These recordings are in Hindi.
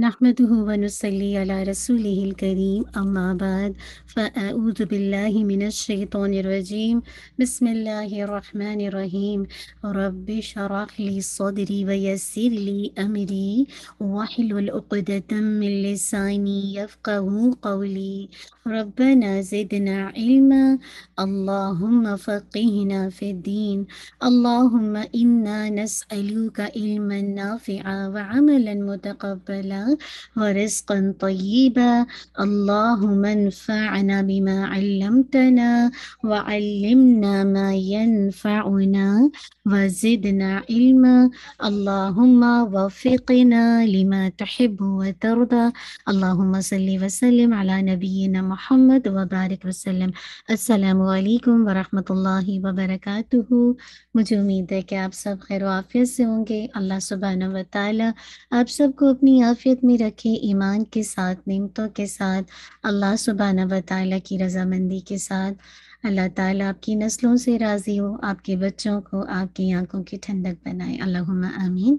نحمده ونصلي على رسوله الكريم أما بعد فأعوذ بالله من الشيطان الرجيم بسم الله الرحمن الرحيم رب شرح لي صدري ويسر لي أمري وحل الأقدة من لساني يفقه قولي ربنا زدنا علما اللهم فقهنا في الدين اللهم إنا نسألك علما نافعا وعملا متقبلا ورزقا طيبا اللهم انفعنا بما علمتنا وعلمنا ما ينفعنا وزدنا علما اللهم وفقنا لما تحب وترضى اللهم صل وسلم على نبينا محمد وبارك وسلم السلام عليكم ورحمة الله وبركاته مجھے امید ہے کہ آپ سب خیر و عافیت سے ہوں گے اللہ سبحانہ و آپ سب کو اپنی आफियत में रखें ईमान के साथ निमतों के साथ अल्लाह सुबहाना व ताली की रजामंदी के साथ अल्लाह ताला आपकी नस्लों से राज़ी हो आपके बच्चों को आपकी आंखों की ठंडक बनाए अल्लाहुम्मा आमीन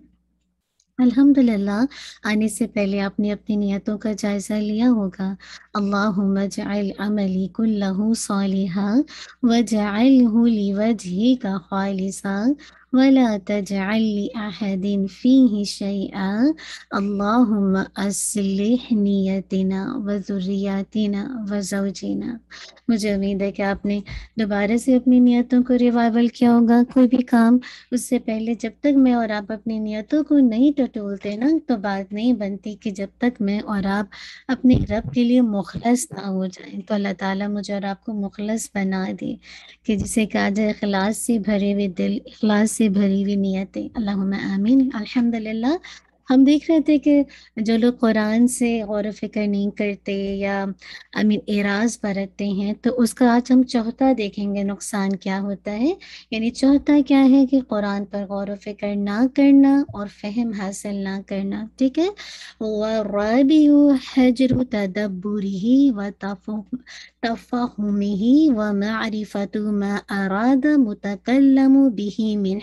अल्हम्दुलिल्लाह आने से पहले आपने अपनी नियतों का जायज़ा लिया होगा अल्लाह मजाइल वजह का खालिसा मुझे उम्मीद है आपने दोबारा से अपनी नियतों को रिवाइवल किया होगा कोई भी काम उससे पहले जब तक मैं और आप अपनी नियतों को नहीं टटोलते ना तो बात नहीं बनती की जब तक मैं और आप अपने रब के लिए मुखलस ना हो जाए तो अल्लाह ताला मुझे और आपको मुखलस बना दे कि जिसे कहा जाए अखलास से भरे हुए दिल अखलास से بھری ہوئی نیتیں اللہ عامین الحمد للہ हम देख रहे थे कि जो लोग कुरान से गौर फिक्र नहीं करते या अमीन एराज बरतते हैं तो उसका आज हम चौथा देखेंगे नुकसान क्या होता है यानी चौथा क्या है कि कुरान पर गौर फिक्र ना करना और फहम हासिल ना करना ठीक है वबी हजर तदब्बुरी ही व तफ़ाहमी व मारिफ़त मा मुतकलम बिही मिन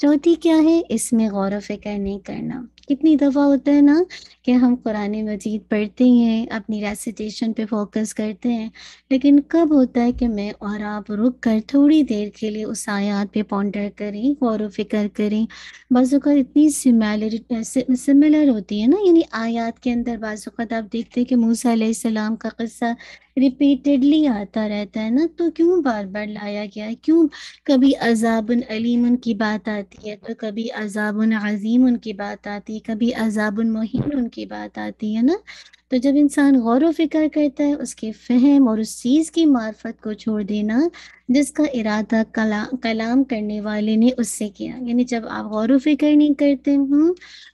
चौथी क्या है इसमें गौर फिक्र नहीं करना कितनी दफ़ा होता है ना कि हम कुरान मजीद पढ़ते हैं अपनी रेसिटेशन पे फोकस करते हैं लेकिन कब होता है कि मैं और आप रुक कर थोड़ी देर के लिए उस आयात पे पॉन्डर करें गौर फिक्र करें बाज़ात इतनी सिमिलर सिमिलर होती है ना यानी आयात के अंदर बाज़ात तो आप देखते हैं कि मूसा सलाम का किस्सा रिपीटेडली आता रहता है ना तो क्यों बार बार लाया गया है क्यों कभी अजाबन अलीम उनकी बात आती है तो कभी अजाबन अजीम उनकी बात आती है कभी अजाबन मुहिम उनकी बात आती है ना तो जब इंसान गौर व फिक्र करता है उसके फहम और उस चीज़ की मार्फत को छोड़ देना जिसका इरादा कला कलाम करने वाले ने उससे किया यानी जब आप गौर फिक्र नहीं करते हैं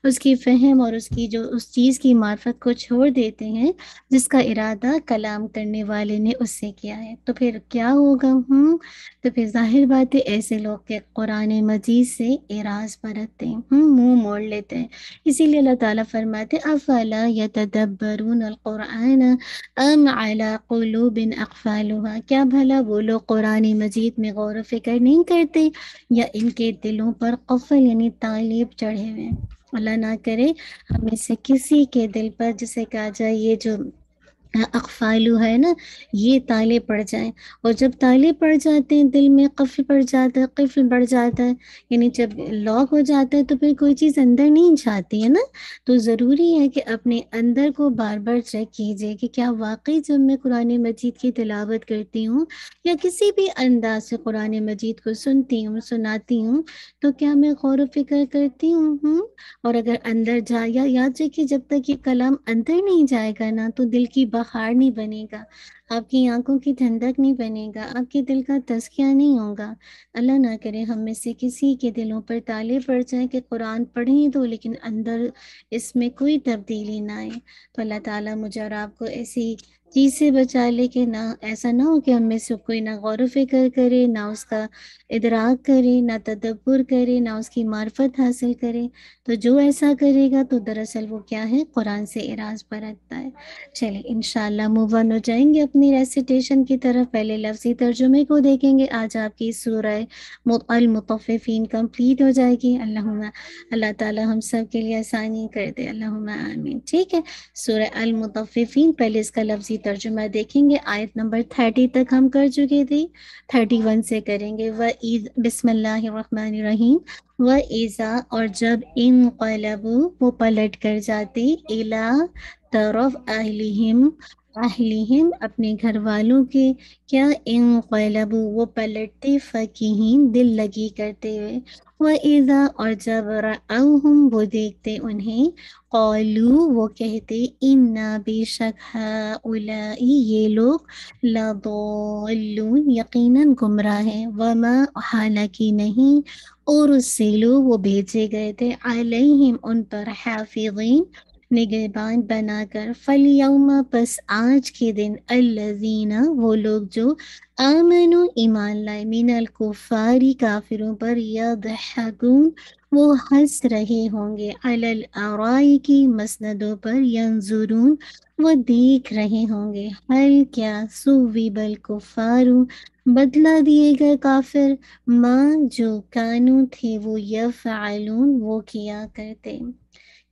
उसकी फहम और उसकी जो उस चीज़ की मार्फत को छोड़ देते हैं जिसका इरादा कलाम करने वाले ने उससे किया है तो फिर क्या होगा हूँ हम्म, तो फिर जाहिर बात है ऐसे लोग के कुरान मजीद से एराज बरतते हैं हम्म, मुँह मोड़ लेते हैं इसीलिए अल्लाह ताला फरमाते अफला या तदब्बरून अम क्या भला वो लोग कुरान मजीद में गौर फिक्र नहीं करते या इनके दिलों पर कफल यानी तालीब चढ़े हुए हैं अल्लाह ना करे हम में से किसी के दिल पर जिसे कहा जाए ये जो अकफालू है ना ये ताले पड़ जाएं और जब ताले पड़ जाते हैं दिल में कफ़ल पड़ जाता है कफ़ल बढ़ जाता है यानी जब लॉक हो जाता है तो फिर कोई चीज़ अंदर नहीं जाती है ना तो ज़रूरी है कि अपने अंदर को बार बार चेक कीजिए कि क्या वाकई जब मैं कुरान मजीद की तिलावत करती हूँ या किसी भी अंदाज से कुरान मजीद को सुनती हूँ सुनाती हूँ तो क्या मैं गौर फिक्र करती हूँ और अगर अंदर जा या याद रखिए जब तक ये कलम अंदर नहीं जाएगा ना तो दिल की पहाड़ नहीं बनेगा आपकी आंखों की ठंडक नहीं बनेगा आपके दिल का तस्किया नहीं होगा अल्लाह ना करे हम में से किसी के दिलों पर ताले पड़ जाए कि कुरान पढ़ें तो लेकिन अंदर इसमें कोई तब्दीली ना आए तो अल्लाह ताला मुझे और आपको ऐसी चीज़ से बचा ले कि ना ऐसा ना हो कि हम में से कोई ना गौर फिक्र करे ना उसका इदराक करे ना तदब्बर करे ना उसकी मार्फत हासिल करे तो जो ऐसा करेगा तो दरअसल वो क्या है कुरान से इराज बरतता है चले इन मूव ऑन हो जाएंगे अपनी रेसिटेशन की तरफ पहले लफ्जी तर्जुमे को देखेंगे आज आपकी सूरह अलमुतफ़ीन कम्प्लीट हो जाएगी अल्लाह अल्लाह ताला हम सब के लिए आसानी कर दे आमीन ठीक है सूरह अलमुतफ़ीन पहले इसका लफ्जी तर्जुमा देखेंगे आयत नंबर थर्टी तक हम कर चुके थे थर्टी वन से करेंगे व बिस्मिल्लाहिर्रहमानिर्रहीम व ईज़ा और जब इन कलबू वो पलट कर जाते इला तरफ अहलिम अहलिहिम अपने घर वालों के क्या इन कलबू वो पलटते फ़कीन दिल लगी करते हुए वह ईज़ा और जब हम वो देखते उन्हें कौलू वो कहते इन्ना बेशक हाउलाई ये लोग लदोलू यकीनन गुमराह हैं वमा हालांकि नहीं और उससे लोग वो भेजे गए थे अलहिम उन पर हाफिजीन निगेबान बनाकर फलियमा बस आज के दिन अल्लाजीना वो लोग जो आमनो ईमान लाए मिनल फारी काफिरों पर यदून वो हंस रहे होंगे अलल आराई की मसनदों पर यंजुरून वो देख रहे होंगे हल क्या सुबल को फारू बदला दिए गए काफिर माँ जो कानू थे वो यफ़ालून वो किया करते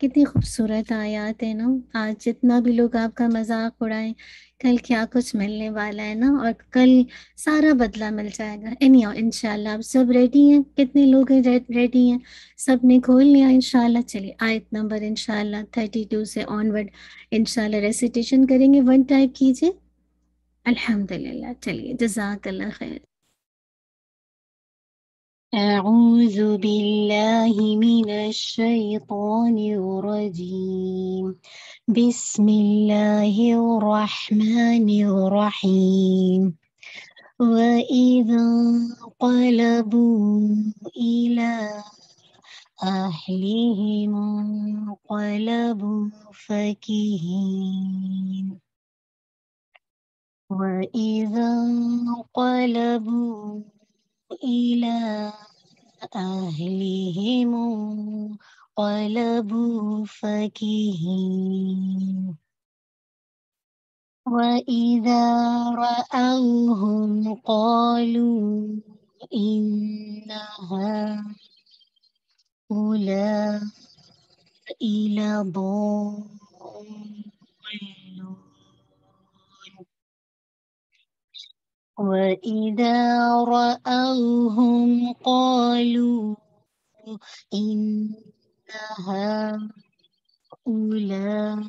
कितनी खूबसूरत आयात है ना आज जितना भी लोग आपका मजाक उड़ाएं कल क्या कुछ मिलने वाला है ना और कल सारा बदला मिल जाएगा एनी हाउ इनशाला आप सब रेडी हैं कितने लोग हैं रेडी हैं सब ने खोल लिया इनशाला चलिए आयत नंबर इनशाला थर्टी टू से ऑनवर्ड इनशाला रेसिटेशन करेंगे वन टाइप कीजिए अल्हम्दुलिल्लाह चलिए जजाक खैर أعوذ بالله من الشيطان الرجيم بسم الله الرحمن الرحيم وإذا انقلبوا إلى أهلهم انقلبوا فكهين وإذا انقلبوا إلى أهلهم قلبوا فكهين وإذا رأوهم قالوا إنها هؤلاء لضالون وإذا رأوهم قالوا إن هؤلاء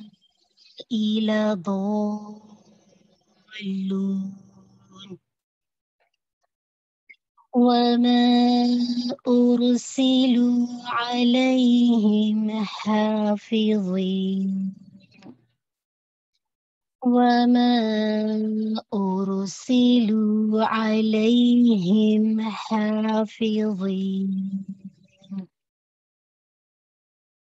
لضالون وما أرسلوا عليهم حافظين وما أرسلوا عليهم حافظين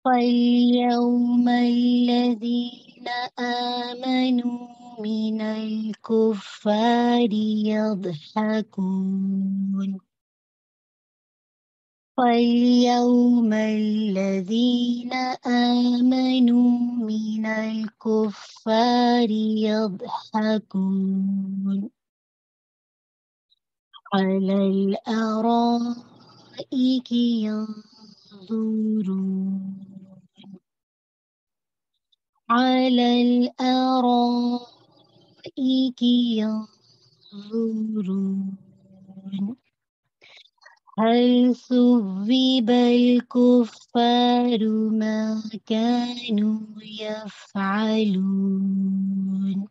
فاليوم الذين آمنوا من الكفار يضحكون فاليوم الذين آمنوا من الكفار يضحكون على الأرائك ينظرون على الأرائك ينظرون هل صُوِّب الكفار ما كانوا يفعلون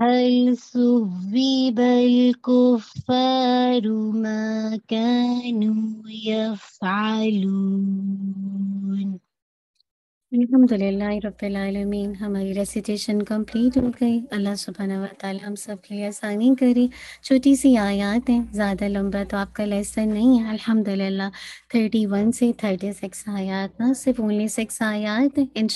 هل صُوِّب الكفار ما كانوا يفعلون अल्हम्दुलिल्लाह रब्बिल हमारी रेसिटेशन कंप्लीट हो गई अल्लाह सुबहाना व हम सब के लिए आसानी करे छोटी सी आयात है ज़्यादा लंबा तो आपका लेसन नहीं है अल्हम्दुलिल्लाह थर्टी वन से थर्टी सिक्स आयात ना सिर्फ ओनली सिक्स आयात है इन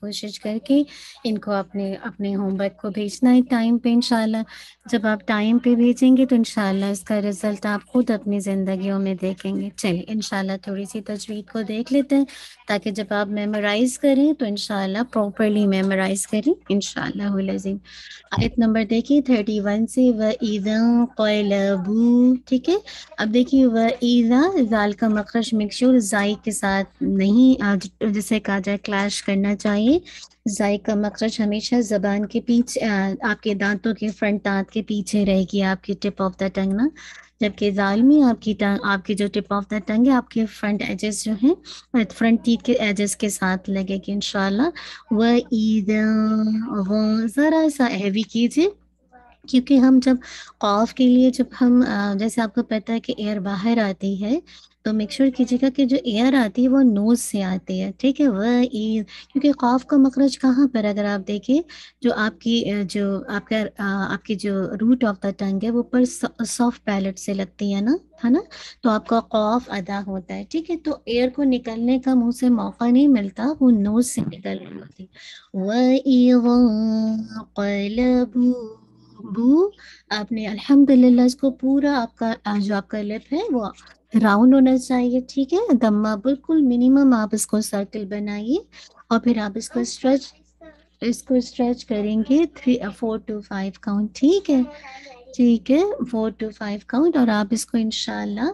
कोशिश करके इनको अपने अपने होमवर्क को भेजना है टाइम पर इन जब आप टाइम पर भेजेंगे तो इन इसका रिज़ल्ट आप खुद अपनी ज़िंदगी में देखेंगे चलिए इनशाला थोड़ी सी तजवीज़ को देख लेते हैं ताकि जब आप मेमोराइज करें तो इनशाला प्रॉपरली मेमोराइज करें इनशालाजीम आयत नंबर देखिए थर्टी वन से व ईदा ठीक है अब देखिए व ईदा जाल का मखरज मिक्सूर जाय के साथ नहीं जिसे कहा जाए क्लैश करना चाहिए जाय का मखरज हमेशा जबान के पीछे आपके दांतों के फ्रंट दांत के पीछे रहेगी आपकी टिप ऑफ द टंग ना जबकि जालमी आपकी टंग आपकी जो टिप ऑफ द टंग है आपके फ्रंट एजेस जो हैं फ्रंट टीथ के एजेस के साथ लगेगी इन वह ईद वो ज़रा सा हैवी कीजिए क्योंकि हम जब कॉफ के लिए जब हम जैसे आपको पता है कि एयर बाहर आती है तो मेक श्योर कीजिएगा कि जो एयर आती है वो नोज़ से आती है ठीक है वह ईज क्योंकि खौफ का मखरज कहाँ पर अगर आप देखें जो आपकी जो आपका आपकी जो रूट ऑफ द टंग है वो पर सॉफ्ट पैलेट से लगती है ना है ना तो आपका खौफ अदा होता है ठीक है तो एयर को निकलने का मुंह से मौका नहीं मिलता वो नोज से निकल रही होती वलबू बू आपने अल्हम्दुलिल्लाह इसको पूरा आपका जो आपका लिप है वो राउंड होना चाहिए ठीक है दम्मा बिल्कुल मिनिमम आप इसको सर्कल बनाइए और फिर आप इसको स्ट्रेच इसको स्ट्रेच करेंगे three four two five count ठीक है ठीक है फोर टू फाइव काउंट और आप इसको इनशाला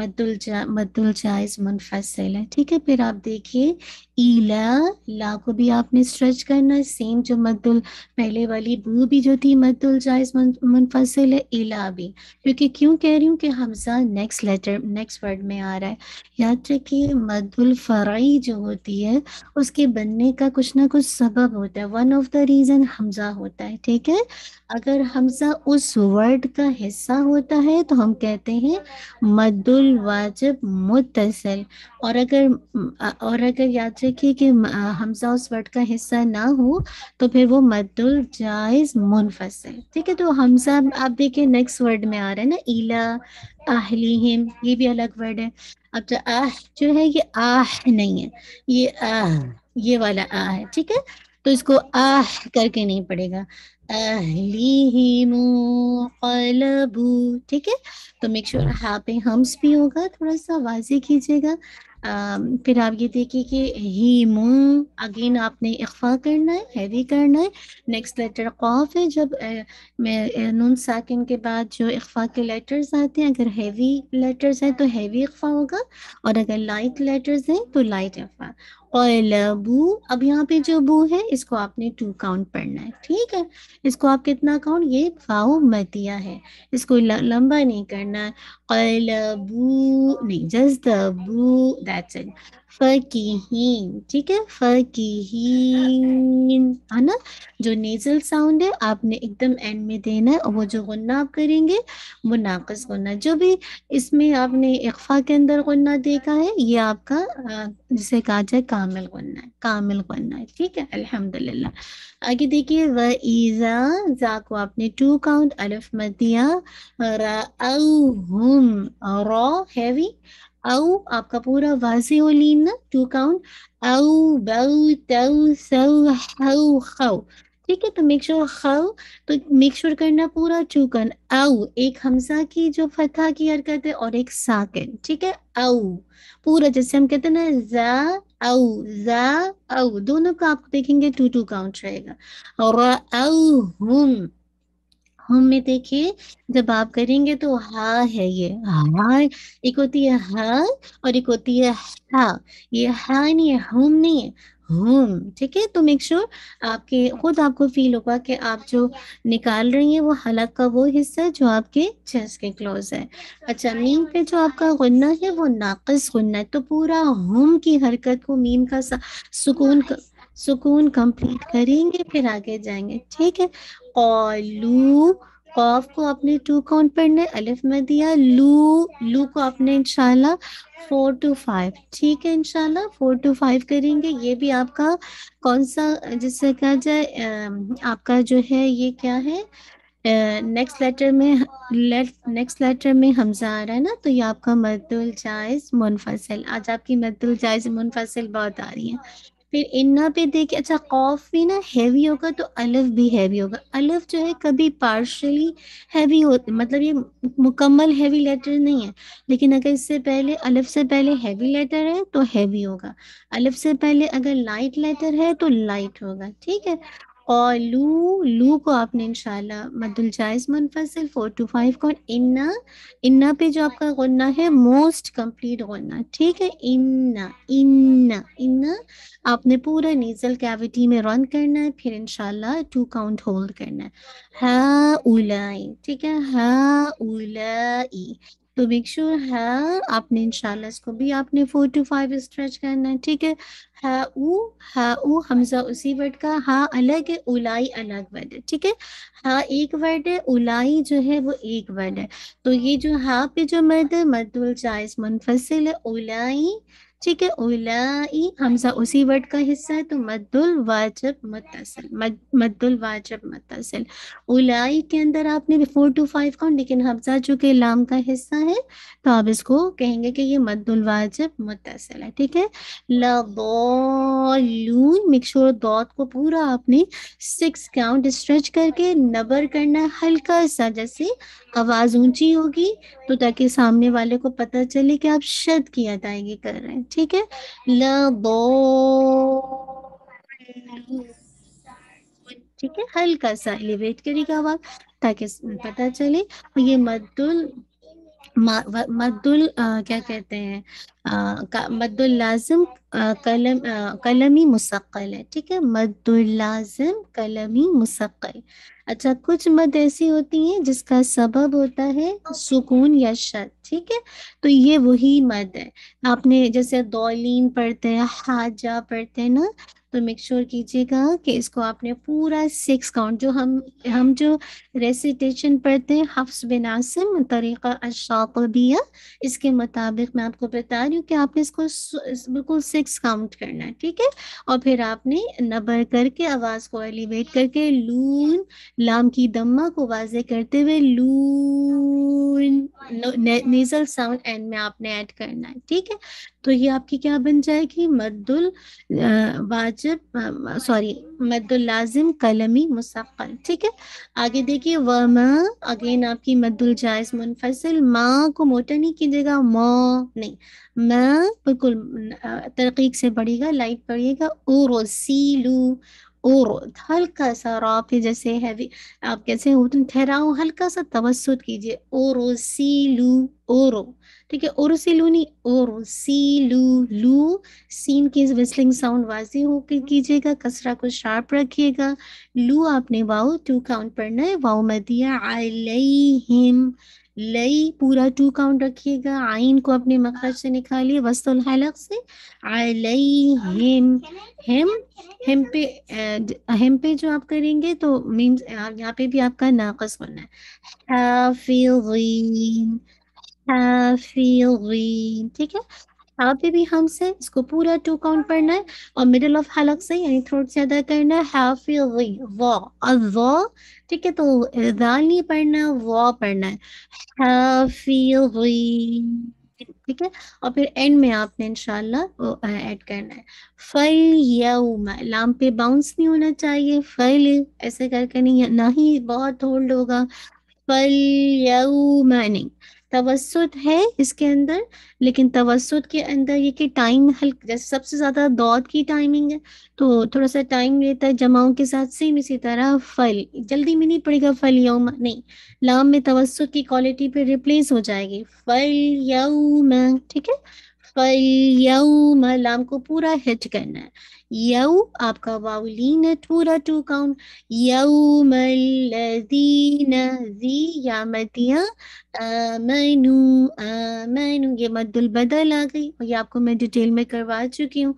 मद्दुल जा मद्दुल जायज मुनफसल है ठीक है फिर आप देखिए ईला ला को भी आपने स्ट्रेच करना सेम जो मद्दुल पहले वाली बू भी जो थी मद्दुल जायज मुनफसल है ईला भी क्योंकि क्यों कह रही हूँ कि हमजा नेक्स्ट लेटर नेक्स्ट वर्ड में आ रहा है याद रखिए मद्दुल फ़राई जो होती है उसके बनने का कुछ ना कुछ सबब होता है वन ऑफ द रीज़न हमजा होता है ठीक है अगर हमजा उस वर्ड का हिस्सा होता है तो हम कहते हैं मद्दुल वाजब मुतसल और अगर और अगर याद रखिए कि हमजा उस वर्ड का हिस्सा ना हो तो फिर वो मदुल जायज मुनफस है ठीक है तो हमजा आप देखिए नेक्स्ट वर्ड में आ रहा है ना इला आहलीम ये भी अलग वर्ड है अब जो तो आह जो है ये आह नहीं है ये आह ये वाला आह है ठीक है तो इसको आह करके नहीं पड़ेगा ठीक है तो मेक श्योर हाँ पे हम्स भी होगा थोड़ा सा वाजी कीजिएगा फिर आप ये देखिए कि ही अगेन आपने इख्फा करना है हैवी करना है नेक्स्ट लेटर कॉफ है जब नून साकिन के बाद जो इख्फा के लेटर्स आते हैं अगर हैवी लेटर्स हैं तो हैवी इख्फा होगा और अगर लाइट लेटर्स हैं तो लाइट इख्फा बू अब यहाँ पे जो बू है इसको आपने टू काउंट पढ़ना है ठीक है इसको आप कितना काउंट ये फाउ मतिया है इसको लंबा नहीं करना है दैट्स इट फकीहीन ठीक है फकीहीन है ना जो नेजल साउंड है आपने एकदम एंड में देना है और वो जो गन्ना आप करेंगे वो नाकस गन्ना जो भी इसमें आपने इकफा के अंदर गन्ना देखा है ये आपका जिसे कहा जाए कामिल गन्ना है कामिल गन्ना है ठीक है अल्हम्दुलिल्लाह आगे देखिए व ईजा जा को आपने टू काउंट अलफ मत दिया हम हैवी औ आपका पूरा वाजे लीन ना टू काउंट औ बऊ तऊ सऊ हऊ खऊ ठीक है तो मेक श्योर खाओ तो मेक श्योर करना पूरा चूकन औ एक हमसा की जो फतह की हरकत है और एक साकिन ठीक है औ पूरा जैसे हम कहते हैं ना जा औ जा औ दोनों का आप देखेंगे टू टू काउंट रहेगा और हुम हम में देखिए जब आप करेंगे तो हा है ये हा एक होती है हा और एक होती है हा ये हा नहीं है हम नहीं है होम हाँ, ठीक है तो मेक श्योर आपके खुद आपको फील होगा कि आप जो निकाल रही हैं वो हलक का वो हिस्सा है जो आपके चेस्ट के क्लोज है अच्छा मीम पे जो आपका गुन्ना है वो नाकस गुन्ना है तो पूरा होम की हरकत को मीम का सुकून सुकून कंप्लीट करेंगे फिर आगे जाएंगे ठीक है कॉलू कॉफ को आपने टू काउंट पढ़ने अलिफ में दिया लू लू को आपने इनशाला फोर टू फाइव ठीक है इनशाला फोर टू फाइव करेंगे ये भी आपका कौन सा जिससे कहा जाए आपका जो है ये क्या है नेक्स्ट लेटर में नेक्स्ट लेटर में हमजा आ रहा है ना तो ये आपका मद्दुल जायज मुनफसल आज आपकी मद्दुल जायज मुनफसल बहुत आ रही है फिर इन्ना पे देखिए अच्छा कॉफ भी ना हैवी होगा तो अलफ भी हैवी होगा अलफ जो है कभी पार्शली हैवी होते मतलब ये मुकम्मल हैवी लेटर नहीं है लेकिन अगर इससे पहले अलफ से पहले हैवी लेटर है तो हैवी होगा अलफ से पहले अगर लाइट लेटर है तो लाइट होगा ठीक है लू लू को आपने इनशाला मदल जायज फोर टू फाइव को इन्ना इन्ना पे जो आपका गन्ना है मोस्ट कंप्लीट गन्ना ठीक है इन्ना इन्ना इन्ना आपने पूरा नीजल कैविटी में रन करना है फिर इनशाला टू काउंट होल्ड करना है हा उलाई ठीक है हा उलाई तो मेक श्योर sure है आपने इनशाला इसको भी आपने फोर टू फाइव स्ट्रेच करना है ठीक है है ऊ है ऊ हमजा उसी वर्ड का हा अलग है उलाई अलग वर्ड है ठीक है हा एक वर्ड है उलाई जो है वो एक वर्ड है तो ये जो हा पे जो मर्द है मर्दुल जायज मुनफसिल है उलाई ठीक है उलाई हमजा उसी वर्ड का हिस्सा है तो मद्दुल वाजब मतसल मद, मद्दुल वाजब मुतसिल उलाई के अंदर आपने फोर टू फाइव काउंट लेकिन हमजा चूंकि लाम का हिस्सा है तो आप इसको कहेंगे कि ये मद्दुल वाजब मतसल है ठीक है लून मेक दौत को पूरा आपने सिक्स काउंट स्ट्रेच करके नबर करना हल्का सा जैसे आवाज ऊंची होगी तो ताकि सामने वाले को पता चले कि आप शद की अदायगी कर रहे हैं ठीक है ल दो ठीक है हल्का सा एलिवेट करेगा आवाज ताकि पता चले ये मद्दुल मद्दुल क्या कहते हैं मद्दुल लाजम कलम आ, कलमी मुसक्ल है ठीक है मद्दुल लाजम कलमी मुसक्ल अच्छा कुछ मद ऐसी होती हैं जिसका सबब होता है सुकून या शत ठीक है तो ये वही मद है आपने जैसे दौलीन पढ़ते हैं हाजा पढ़ते हैं ना तो मेक श्योर कीजिएगा कि इसको आपने पूरा सिक्स काउंट जो हम हम जो रेसिटेशन पढ़ते हैं हफ्स बिन आसिम तरीक़ा अशातबिया इसके मुताबिक मैं आपको बता रही हूँ कि आपने इसको बिल्कुल सिक्स काउंट करना है ठीक है और फिर आपने नबर करके आवाज़ को एलिवेट करके लून लाम की दम्मा को वाजे करते हुए लून नेजल साउंड एंड में आपने ऐड करना है ठीक है तो ये आपकी क्या बन जाएगी मद्दुल वाजिब सॉरी मद्दुल लाजिम कलमी मुसक्ल ठीक है आगे देखिए देखिए वमा अगेन आपकी मद्दुल जायज मुनफसल माँ को मोटा नहीं कीजिएगा माँ नहीं मैं बिल्कुल तरकीक से बढ़ेगा लाइट पड़िएगा ओ लू और हल्का सा रॉपे जैसे हैवी आप कैसे उतन ठहराओ हल्का सा तवसुत कीजिए ओरो सी लू ओरो ठीक है ओरो सी लू नहीं ओरो सी लू लू सीन की विस्लिंग साउंड वाजी होकर कीजिएगा कसरा को शार्प रखिएगा लू आपने वाओ टू काउंट पढ़ना है वाओ मदिया आई लई हिम लई पूरा टू काउंट रखिएगा आइन को अपने मखरज से निकालिए वस्तुल हलक से लई हेम हेम हेम पे हेम पे जो आप करेंगे तो मीन्स यहाँ पे भी आपका नाकस बनना है हाफिलीन हाफिलीन ठीक है यहाँ पे भी हमसे इसको पूरा टू काउंट पढ़ना है और मिडिल ऑफ हलक से यानी थ्रोट से अदा करना है हाफिजी ठीक है तो दाल नहीं पढ़ना वॉ पढ़ना है ठीक है और फिर एंड में आपने इनशाला ऐड करना है फल यऊम लाम पे बाउंस नहीं होना चाहिए फल ऐसे करके नहीं ना ही बहुत होल्ड होगा फल यऊम नहीं तवसुत है इसके अंदर लेकिन तवसुत के अंदर ये कि टाइम हल्क जैसे सबसे ज़्यादा दौद की टाइमिंग है तो थोड़ा सा टाइम लेता है जमाओं के साथ सेम इसी तरह फल जल्दी में नहीं पड़ेगा फल यौम नहीं लाम में तवसुत की क्वालिटी पे रिप्लेस हो जाएगी फल यौम ठीक है यऊ लाम को पूरा हिट करना है यऊ आपका वाउलीन है पूरा टू काउंट यऊ मल्लदीन जी या मतिया मनु मैनू ये मदुल बदल आ गई और ये आपको मैं डिटेल में करवा चुकी हूँ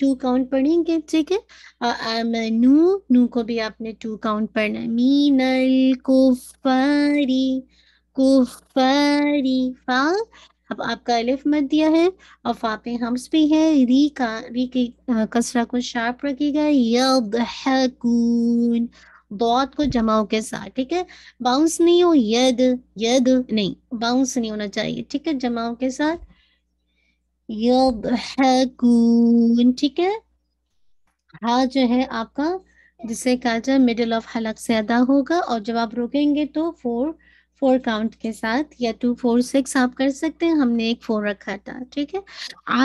टू काउंट पढ़ेंगे ठीक है नू नू को भी आपने टू काउंट पढ़ना है मीनल कुफारी कुफारी फा अब आपका अलिफ मत दिया है और फापे हम्स भी है री का री के कसरा को शार्प रखेगा दौत को जमाओ के साथ ठीक है बाउंस नहीं हो यद यद नहीं बाउंस नहीं होना चाहिए ठीक है जमाओ के साथ यदून ठीक है हा जो है आपका जिसे कहा जाए मिडिल ऑफ हलक से अदा होगा और जब आप रुकेंगे तो फोर फोर काउंट के साथ या टू फोर सिक्स आप कर सकते हैं हमने एक फोर रखा था ठीक है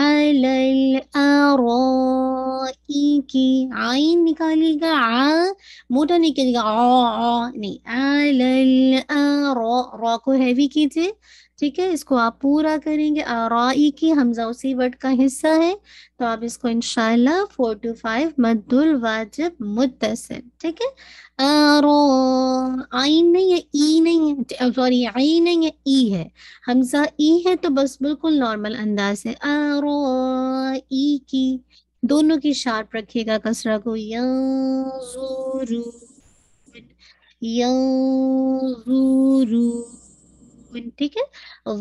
आई की आई निकालिएगा आ मोटा निकलेगा आ नहीं आई रो को हैवी कीजिए ठीक है इसको आप पूरा करेंगे राई की हमजा उसी वर्ड का हिस्सा है तो आप इसको इनशाला फोर टू फाइव मद्दुल वाजिब मुतसिल ठीक है रो आई नहीं है ई नहीं है सॉरी आई नहीं है ई है हमजा ई है तो बस बिल्कुल नॉर्मल अंदाज है आरो ई की दोनों की शार्प रखिएगा कसरा को ठीक है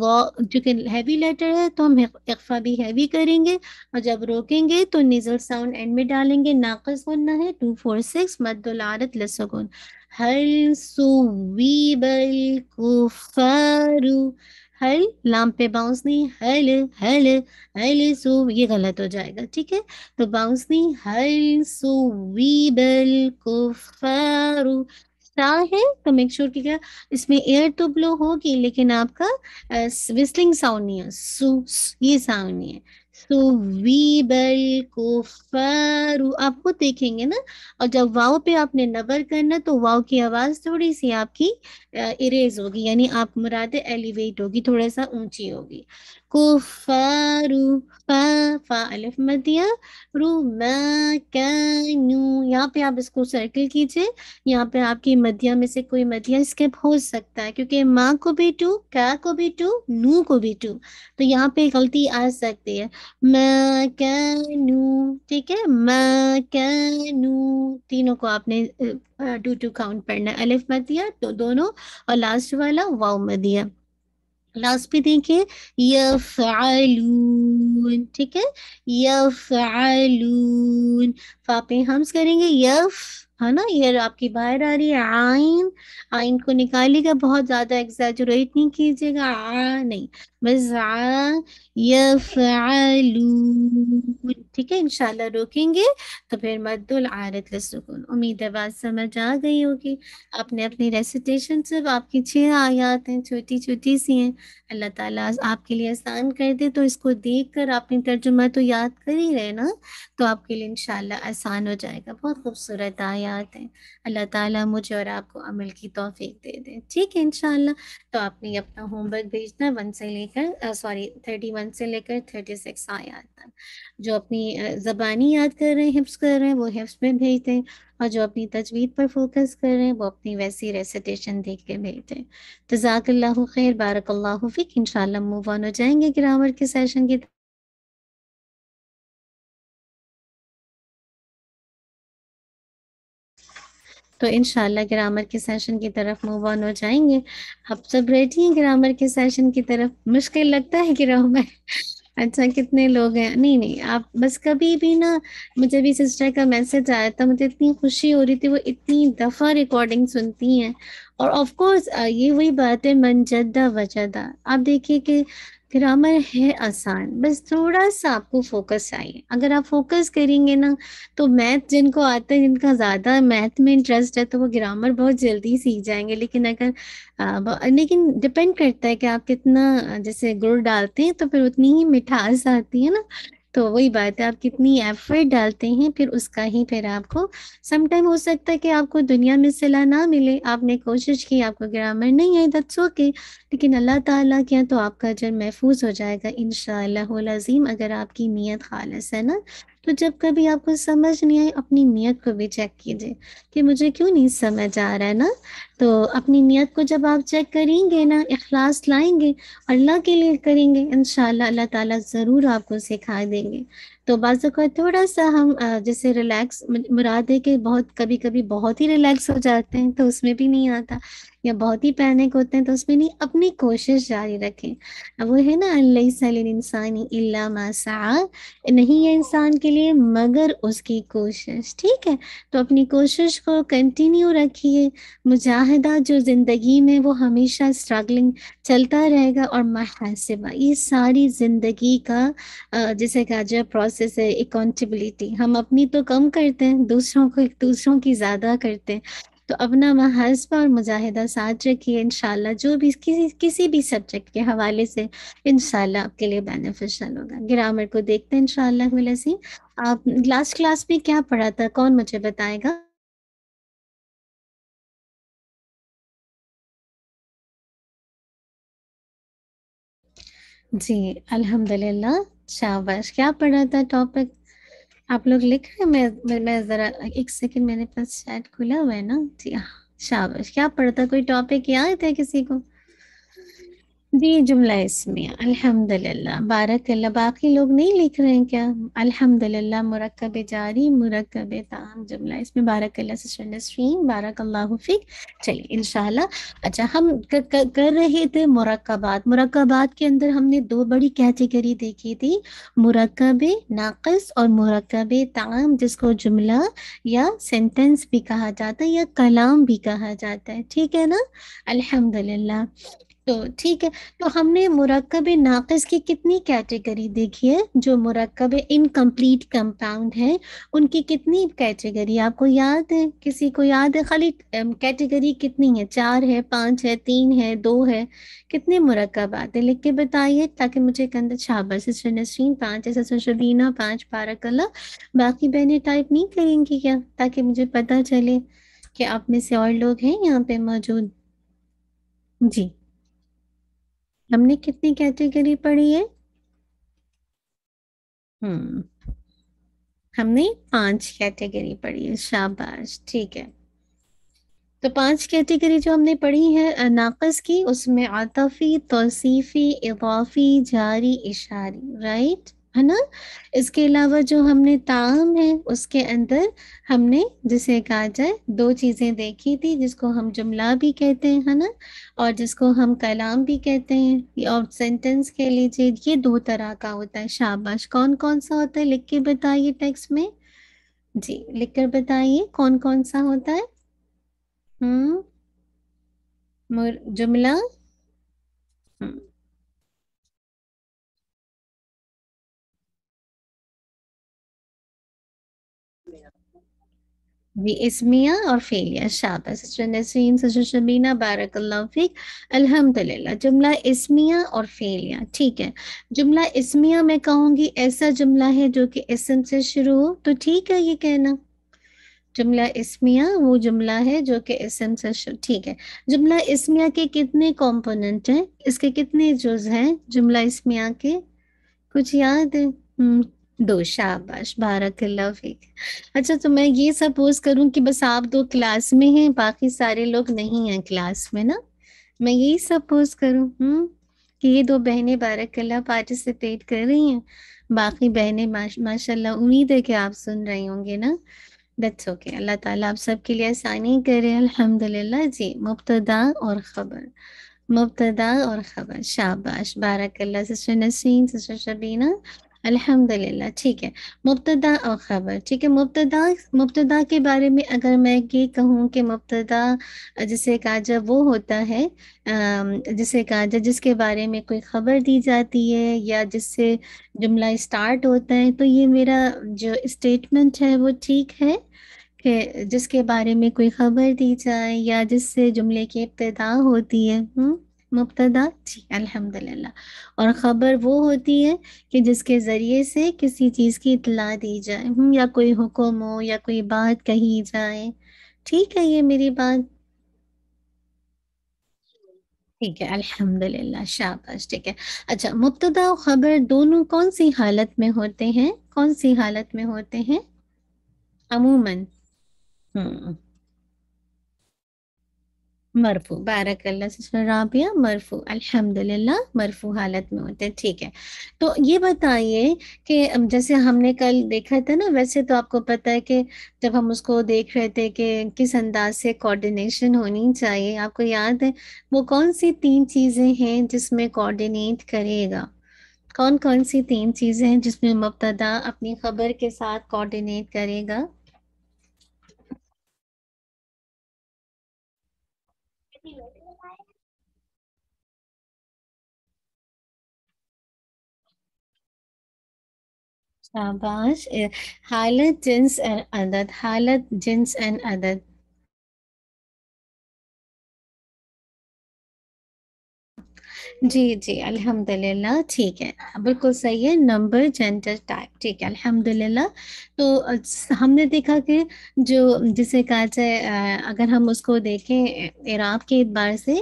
वो चूँकि हैवी लेटर है तो हम इकफा भी हैवी करेंगे और जब रोकेंगे तो निजल साउंड एंड में डालेंगे नाकस गुन्ना है टू फोर सिक्स मदारत लसगुन हल सुवीब कुफारू हल लाम पे बाउंस नहीं हल हल हल सु ये गलत हो जाएगा ठीक है तो बाउंस नहीं हल सुवीबल कुफारू है तो मेक श्योर कि क्या इसमें एयर तो ब्लो होगी लेकिन आपका विस्लिंग साउंड नहीं है सु ये साउंड नहीं है को कुफार आप खुद देखेंगे ना और जब वाव पे आपने नबर करना तो वाव की आवाज थोड़ी सी आपकी इरेज होगी यानी आप मुरादे एलिवेट होगी थोड़ा सा ऊंची होगी कुफारू फालिफ मत दिया रू मू यहाँ पे आप इसको सर्कल कीजिए यहाँ पे आपकी मध्या में से कोई मध्या स्किप हो सकता है क्योंकि माँ को भी टू क्या को भी टू नू को भी टू तो यहाँ पे गलती आ सकती है म नू ठीक है म नू तीनों को आपने टू टू काउंट पढ़ना है अलिफ मत दिया तो दोनों और लास्ट वाला वाउ मत दिया लास्ट पे देखें यफ़ालून ठीक है यफ़ालून फा हम्स करेंगे यफ़ है ना ये आपकी बाहर आ रही है आइन आइन को निकालेगा बहुत ज़्यादा एग्जैजरेट नहीं कीजिएगा आ नहीं ठीक है इनशाला रोकेंगे तो फिर मद्दुल आरत लसुकुन उम्मीद है बात समझ आ गई होगी आपने अपनी रेसिटेशन सब आपकी छह आयात हैं छोटी छोटी सी हैं अल्लाह ताला आपके लिए आसान कर दे तो इसको देख कर आपने तर्जुमा तो याद कर ही रहे ना तो आपके लिए इनशाला आसान हो जाएगा बहुत खूबसूरत आयात हैं अल्लाह ताला मुझे और आपको अमल की तोफीक दे दे ठीक है इनशाला तो आपने अपना होमवर्क भेजना वन से ले लेकर सॉरी थर्टी वन से लेकर थर्टी सिक्स आयात तक जो अपनी ज़बानी याद कर रहे हैं हिफ्स कर रहे हैं वो हिफ्स में भेजते हैं और जो अपनी तजवीद पर फोकस कर रहे हैं वो अपनी वैसी रेसिटेशन देख के भेजते हैं तो जाकल्ला खैर बारक फ़िक इन मूव ऑन हो जाएंगे ग्रामर के सेशन की तो इन ग्रामर के सेशन की तरफ मूव ऑन हो जाएंगे आप सब रेडी हैं ग्रामर के सेशन की तरफ मुश्किल लगता है ग्रामर अच्छा कितने लोग हैं नहीं नहीं आप बस कभी भी ना मुझे भी सिस्टर का मैसेज आया था मुझे इतनी खुशी हो रही थी वो इतनी दफ़ा रिकॉर्डिंग सुनती हैं और ऑफ कोर्स ये वही बात है मनजदा वजदा आप देखिए कि ग्रामर है आसान बस थोड़ा सा आपको फोकस चाहिए अगर आप फोकस करेंगे ना तो मैथ जिनको आता है जिनका ज़्यादा मैथ में इंटरेस्ट है तो वो ग्रामर बहुत जल्दी सीख जाएंगे लेकिन अगर आ, लेकिन डिपेंड करता है कि आप कितना जैसे गुड़ डालते हैं तो फिर उतनी ही मिठास आती है ना तो वही बात है आप कितनी एफर्ट डालते हैं फिर उसका ही फिर आपको समटाइम हो सकता है कि आपको दुनिया में सलाह ना मिले आपने कोशिश की आपको ग्रामर नहीं आई दट्स ओके लेकिन अल्लाह ताला क्या तो आपका जर महफूज हो जाएगा इन शजीम अगर आपकी नीयत खालस है ना तो जब कभी आपको समझ नहीं आए अपनी नीयत को भी चेक कीजिए कि मुझे क्यों नहीं समझ आ रहा है ना तो अपनी नीयत को जब आप चेक करेंगे ना अखलास लाएंगे अल्लाह के लिए करेंगे इन अल्लाह ताला ज़रूर आपको सिखा देंगे तो बाज़ थोड़ा सा हम जैसे रिलैक्स मुराद है कि बहुत कभी कभी बहुत ही रिलैक्स हो जाते हैं तो उसमें भी नहीं आता या बहुत ही पैनिक होते हैं तो उसमें नहीं अपनी कोशिश जारी रखें वो है ना अल्लासल इंसानी इल्ला मासा नहीं है इंसान के लिए मगर उसकी कोशिश ठीक है तो अपनी कोशिश को कंटिन्यू रखिए मुजाहिदा जो ज़िंदगी में वो हमेशा स्ट्रगलिंग चलता रहेगा और महासिबा ये सारी ज़िंदगी का जैसे कहा जाए प्रोसेस है अकाउंटेबिलिटी हम अपनी तो कम करते हैं दूसरों को दूसरों की ज़्यादा करते हैं तो अपना महस्ब और मुजाहिदा साथ रखिए इन जो भी किसी किसी भी सब्जेक्ट के हवाले से इन आपके लिए बेनिफिशियल होगा ग्रामर को देखते हैं इनशाला आप लास्ट क्लास में क्या पढ़ा था कौन मुझे बताएगा जी अल्हम्दुलिल्लाह शाबाश क्या पढ़ा था टॉपिक आप लोग लिख रहे हैं मैं मैं जरा एक सेकंड मेरे पास चैट खुला हुआ है ना जी हाँ, शाबाश क्या पढ़ता कोई टॉपिक याद है किसी को जी जुमला इसमें अल्हम्दुलिल्लाह बारकल्ला बाकी लोग नहीं लिख रहे हैं क्या अल्हम्दुलिल्लाह मुरक्कब जारी मुरक्कब ताम जुमला इसमें बारकल्ला सिस्टर नसरीन बारकल्लाहु फिक चलिए इंशाल्लाह अच्छा हम कर, कर, कर रहे थे मुरक्कबात मुरक्कबात के अंदर हमने दो बड़ी कैटेगरी देखी थी मुरक्कब नाकस और मुरक्कब ताम जिसको जुमला या सेंटेंस भी कहा जाता है या कलाम भी कहा जाता है ठीक है ना अल्हम्दुलिल्लाह तो ठीक है तो हमने मुरकब नाकस की कितनी कैटेगरी देखी है जो मुरकब इनकम्प्लीट कंपाउंड है उनकी कितनी कैटेगरी आपको याद है किसी को याद है खाली कैटेगरी कितनी है चार है पाँच है तीन है दो है कितने मरकब आते लिख के बताइए ताकि मुझे कंद छाबर सिस्टर नसरीन पाँच है सिस्टर शबीना पाँच पारकला बाकी बहने टाइप नहीं करेंगी क्या ताकि मुझे पता चले कि आप में से और लोग हैं यहाँ पे मौजूद जी हमने कितनी कैटेगरी पढ़ी है हम्म हमने पांच कैटेगरी पढ़ी है शाबाश ठीक है तो पांच कैटेगरी जो हमने पढ़ी है नाकस की उसमें आतफी तोसीफ़ी इवाफ़ी जारी इशारी राइट है ना इसके अलावा जो हमने ताम है उसके अंदर हमने जिसे कहा जाए दो चीज़ें देखी थी जिसको हम जुमला भी कहते हैं है ना और जिसको हम कलाम भी कहते हैं और सेंटेंस कह लीजिए ये दो तरह का होता है शाबाश कौन कौन सा होता है लिख के बताइए टेक्स्ट में जी लिख कर बताइए कौन कौन सा होता है हम्म जुमला باسمها और فعلها شابس نسرين سجن شبीना بارك الله فيك الحمद لله जुमला इसमिया और फेलिया ठीक है जुमला इसमिया मैं कहूँगी ऐसा जुमला है जो कि इसम से शुरू हो तो ठीक है ये कहना जुमला इसमिया वो जुमला है जो कि इसम से ठीक है जुमला इसमिया के कितने कंपोनेंट हैं इसके कितने जुज हैं जुमला इसमिया के कुछ याद है हम्म। दो शाबाश बारकल्ला फीक अच्छा तो मैं ये सपोज करूं कि बस आप दो क्लास में हैं बाकी सारे लोग नहीं हैं क्लास में ना मैं यही सपोज करूं हम्म कि ये दो बहनें बारकल्ला पार्टिसिपेट कर रही हैं बाकी बहनें माश, माशाल्लाह उम्मीद है कि आप सुन रही होंगे ना दट्स ओके अल्लाह ताला आप के लिए आसानी करे अल्हम्दुलिल्लाह जी मुबतदा और ख़बर मुब्तदा और ख़बर शाबाश बारकल्ला सिस्टर नसीन सिस्टर शबीना अल्हम्दुलिल्लाह ठीक है मुबतदा और ख़बर ठीक है मुबतदा मुबतदा के बारे में अगर मैं ये कहूँ कि मुबतदा कहा काजा वो होता है कहा काजा जिसके बारे में कोई ख़बर दी जाती है या जिससे जुमला स्टार्ट होता है तो ये मेरा जो स्टेटमेंट है वो ठीक है कि जिसके बारे में कोई ख़बर दी जाए या जिससे जुमले की इब्तदा होती है हुँ? मुबतदा जी अल्हम्दुलिल्लाह और ख़बर वो होती है कि जिसके ज़रिए से किसी चीज़ की इतला दी जाए हम्म, या कोई हुक्म हो या कोई बात कही जाए ठीक है ये मेरी बात ठीक है अल्हम्दुलिल्लाह शाबाश ठीक है अच्छा मुबतदा और ख़बर दोनों कौन सी हालत में होते हैं कौन सी हालत में होते हैं अमूमन हम्म मरफू बारक राबिया मरफू अल्हम्दुलिल्लाह मरफू हालत में होते हैं ठीक है तो ये बताइए कि जैसे हमने कल देखा था ना वैसे तो आपको पता है कि जब हम उसको देख रहे थे कि किस अंदाज से कोऑर्डिनेशन होनी चाहिए आपको याद है वो कौन सी तीन चीज़ें हैं जिसमें कोऑर्डिनेट करेगा कौन कौन सी तीन चीज़ें हैं जिसमें मुबतदा अपनी खबर के साथ कोऑर्डिनेट करेगा Shabash, halat eh, jeans and adat, halat jeans and adat. जी जी अल्हम्दुलिल्लाह ठीक है बिल्कुल सही है नंबर जेंडर टाइप ठीक है अल्हम्दुलिल्लाह तो हमने देखा कि जो जिसे कहा जाए अगर हम उसको देखें इराब के एतबार से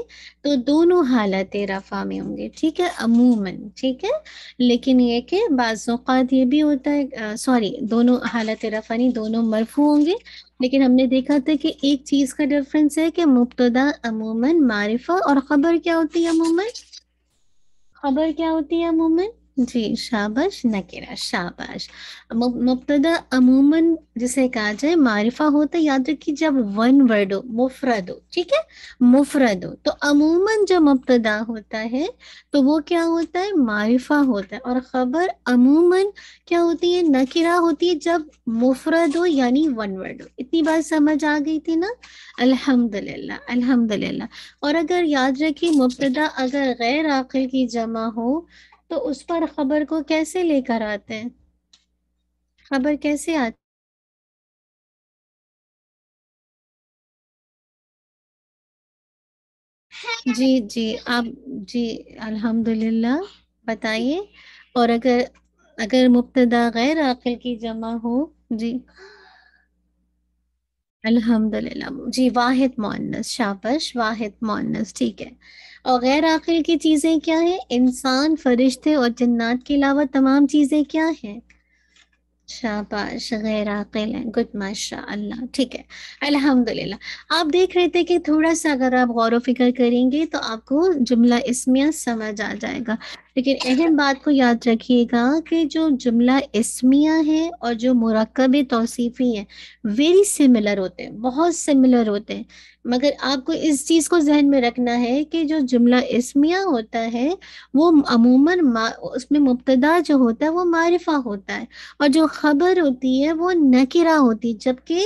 तो दोनों हालतें रफ़ा में होंगे ठीक है अमूमन ठीक है लेकिन ये कि बाज़ात ये भी होता है सॉरी दोनों हालत रफ़ा नहीं दोनों मरफू होंगे लेकिन हमने देखा था कि एक चीज़ का डिफरेंस है कि मुबतदा अमूमन मारिफा और ख़बर क्या होती है अमूमन खबर क्या होती है मोमिन जी शाबाश नकेरा शाबाश मुबतदा अमूमन जिसे कहा जाए मारिफा होता है याद रखिए जब वन वर्ड हो मुफरद हो ठीक है मुफरद हो तो अमूमन जब मुबतदा होता है तो वो क्या होता है मारिफा होता है और खबर अमूमन क्या होती है नकेरा होती है जब मुफरद हो यानी वन वर्ड हो इतनी बात समझ आ गई थी ना अल्हम्दुलिल्लाह अल्हम्दुलिल्लाह और अगर याद रखिए मुबतदा अगर गैर आखिर की जमा हो तो उस पर खबर को कैसे लेकर आते हैं खबर कैसे आती जी जी आप जी अल्हम्दुलिल्लाह बताइए और अगर अगर मुब्तदा गैर आकिल की जमा हो जी अल्हम्दुलिल्लाह जी वाहिद मोनस शाबश वाहिद मोनस ठीक है और गैर आखिल की चीज़ें क्या है इंसान फरिश्ते और जन्नात के अलावा तमाम चीज़ें क्या है शाबाश गैर आकिल है गुड माशा अल्लाह ठीक है अल्हम्दुलिल्लाह आप देख रहे थे कि थोड़ा सा अगर आप गौर व फिक्र करेंगे तो आपको जुमला इसमिया समझ आ जाएगा लेकिन अहम बात को याद रखिएगा कि जो जुमला इसमिया है और जो मरकब तोसीफ़ी है वेरी सिमिलर होते हैं बहुत सिमिलर होते हैं मगर आपको इस चीज़ को जहन में रखना है कि जो जुमला इसमिया होता है वो अमूमन उसमें मुबतदा जो होता है वो मारिफा होता है और जो खबर होती है वो नकिरा होती है जबकि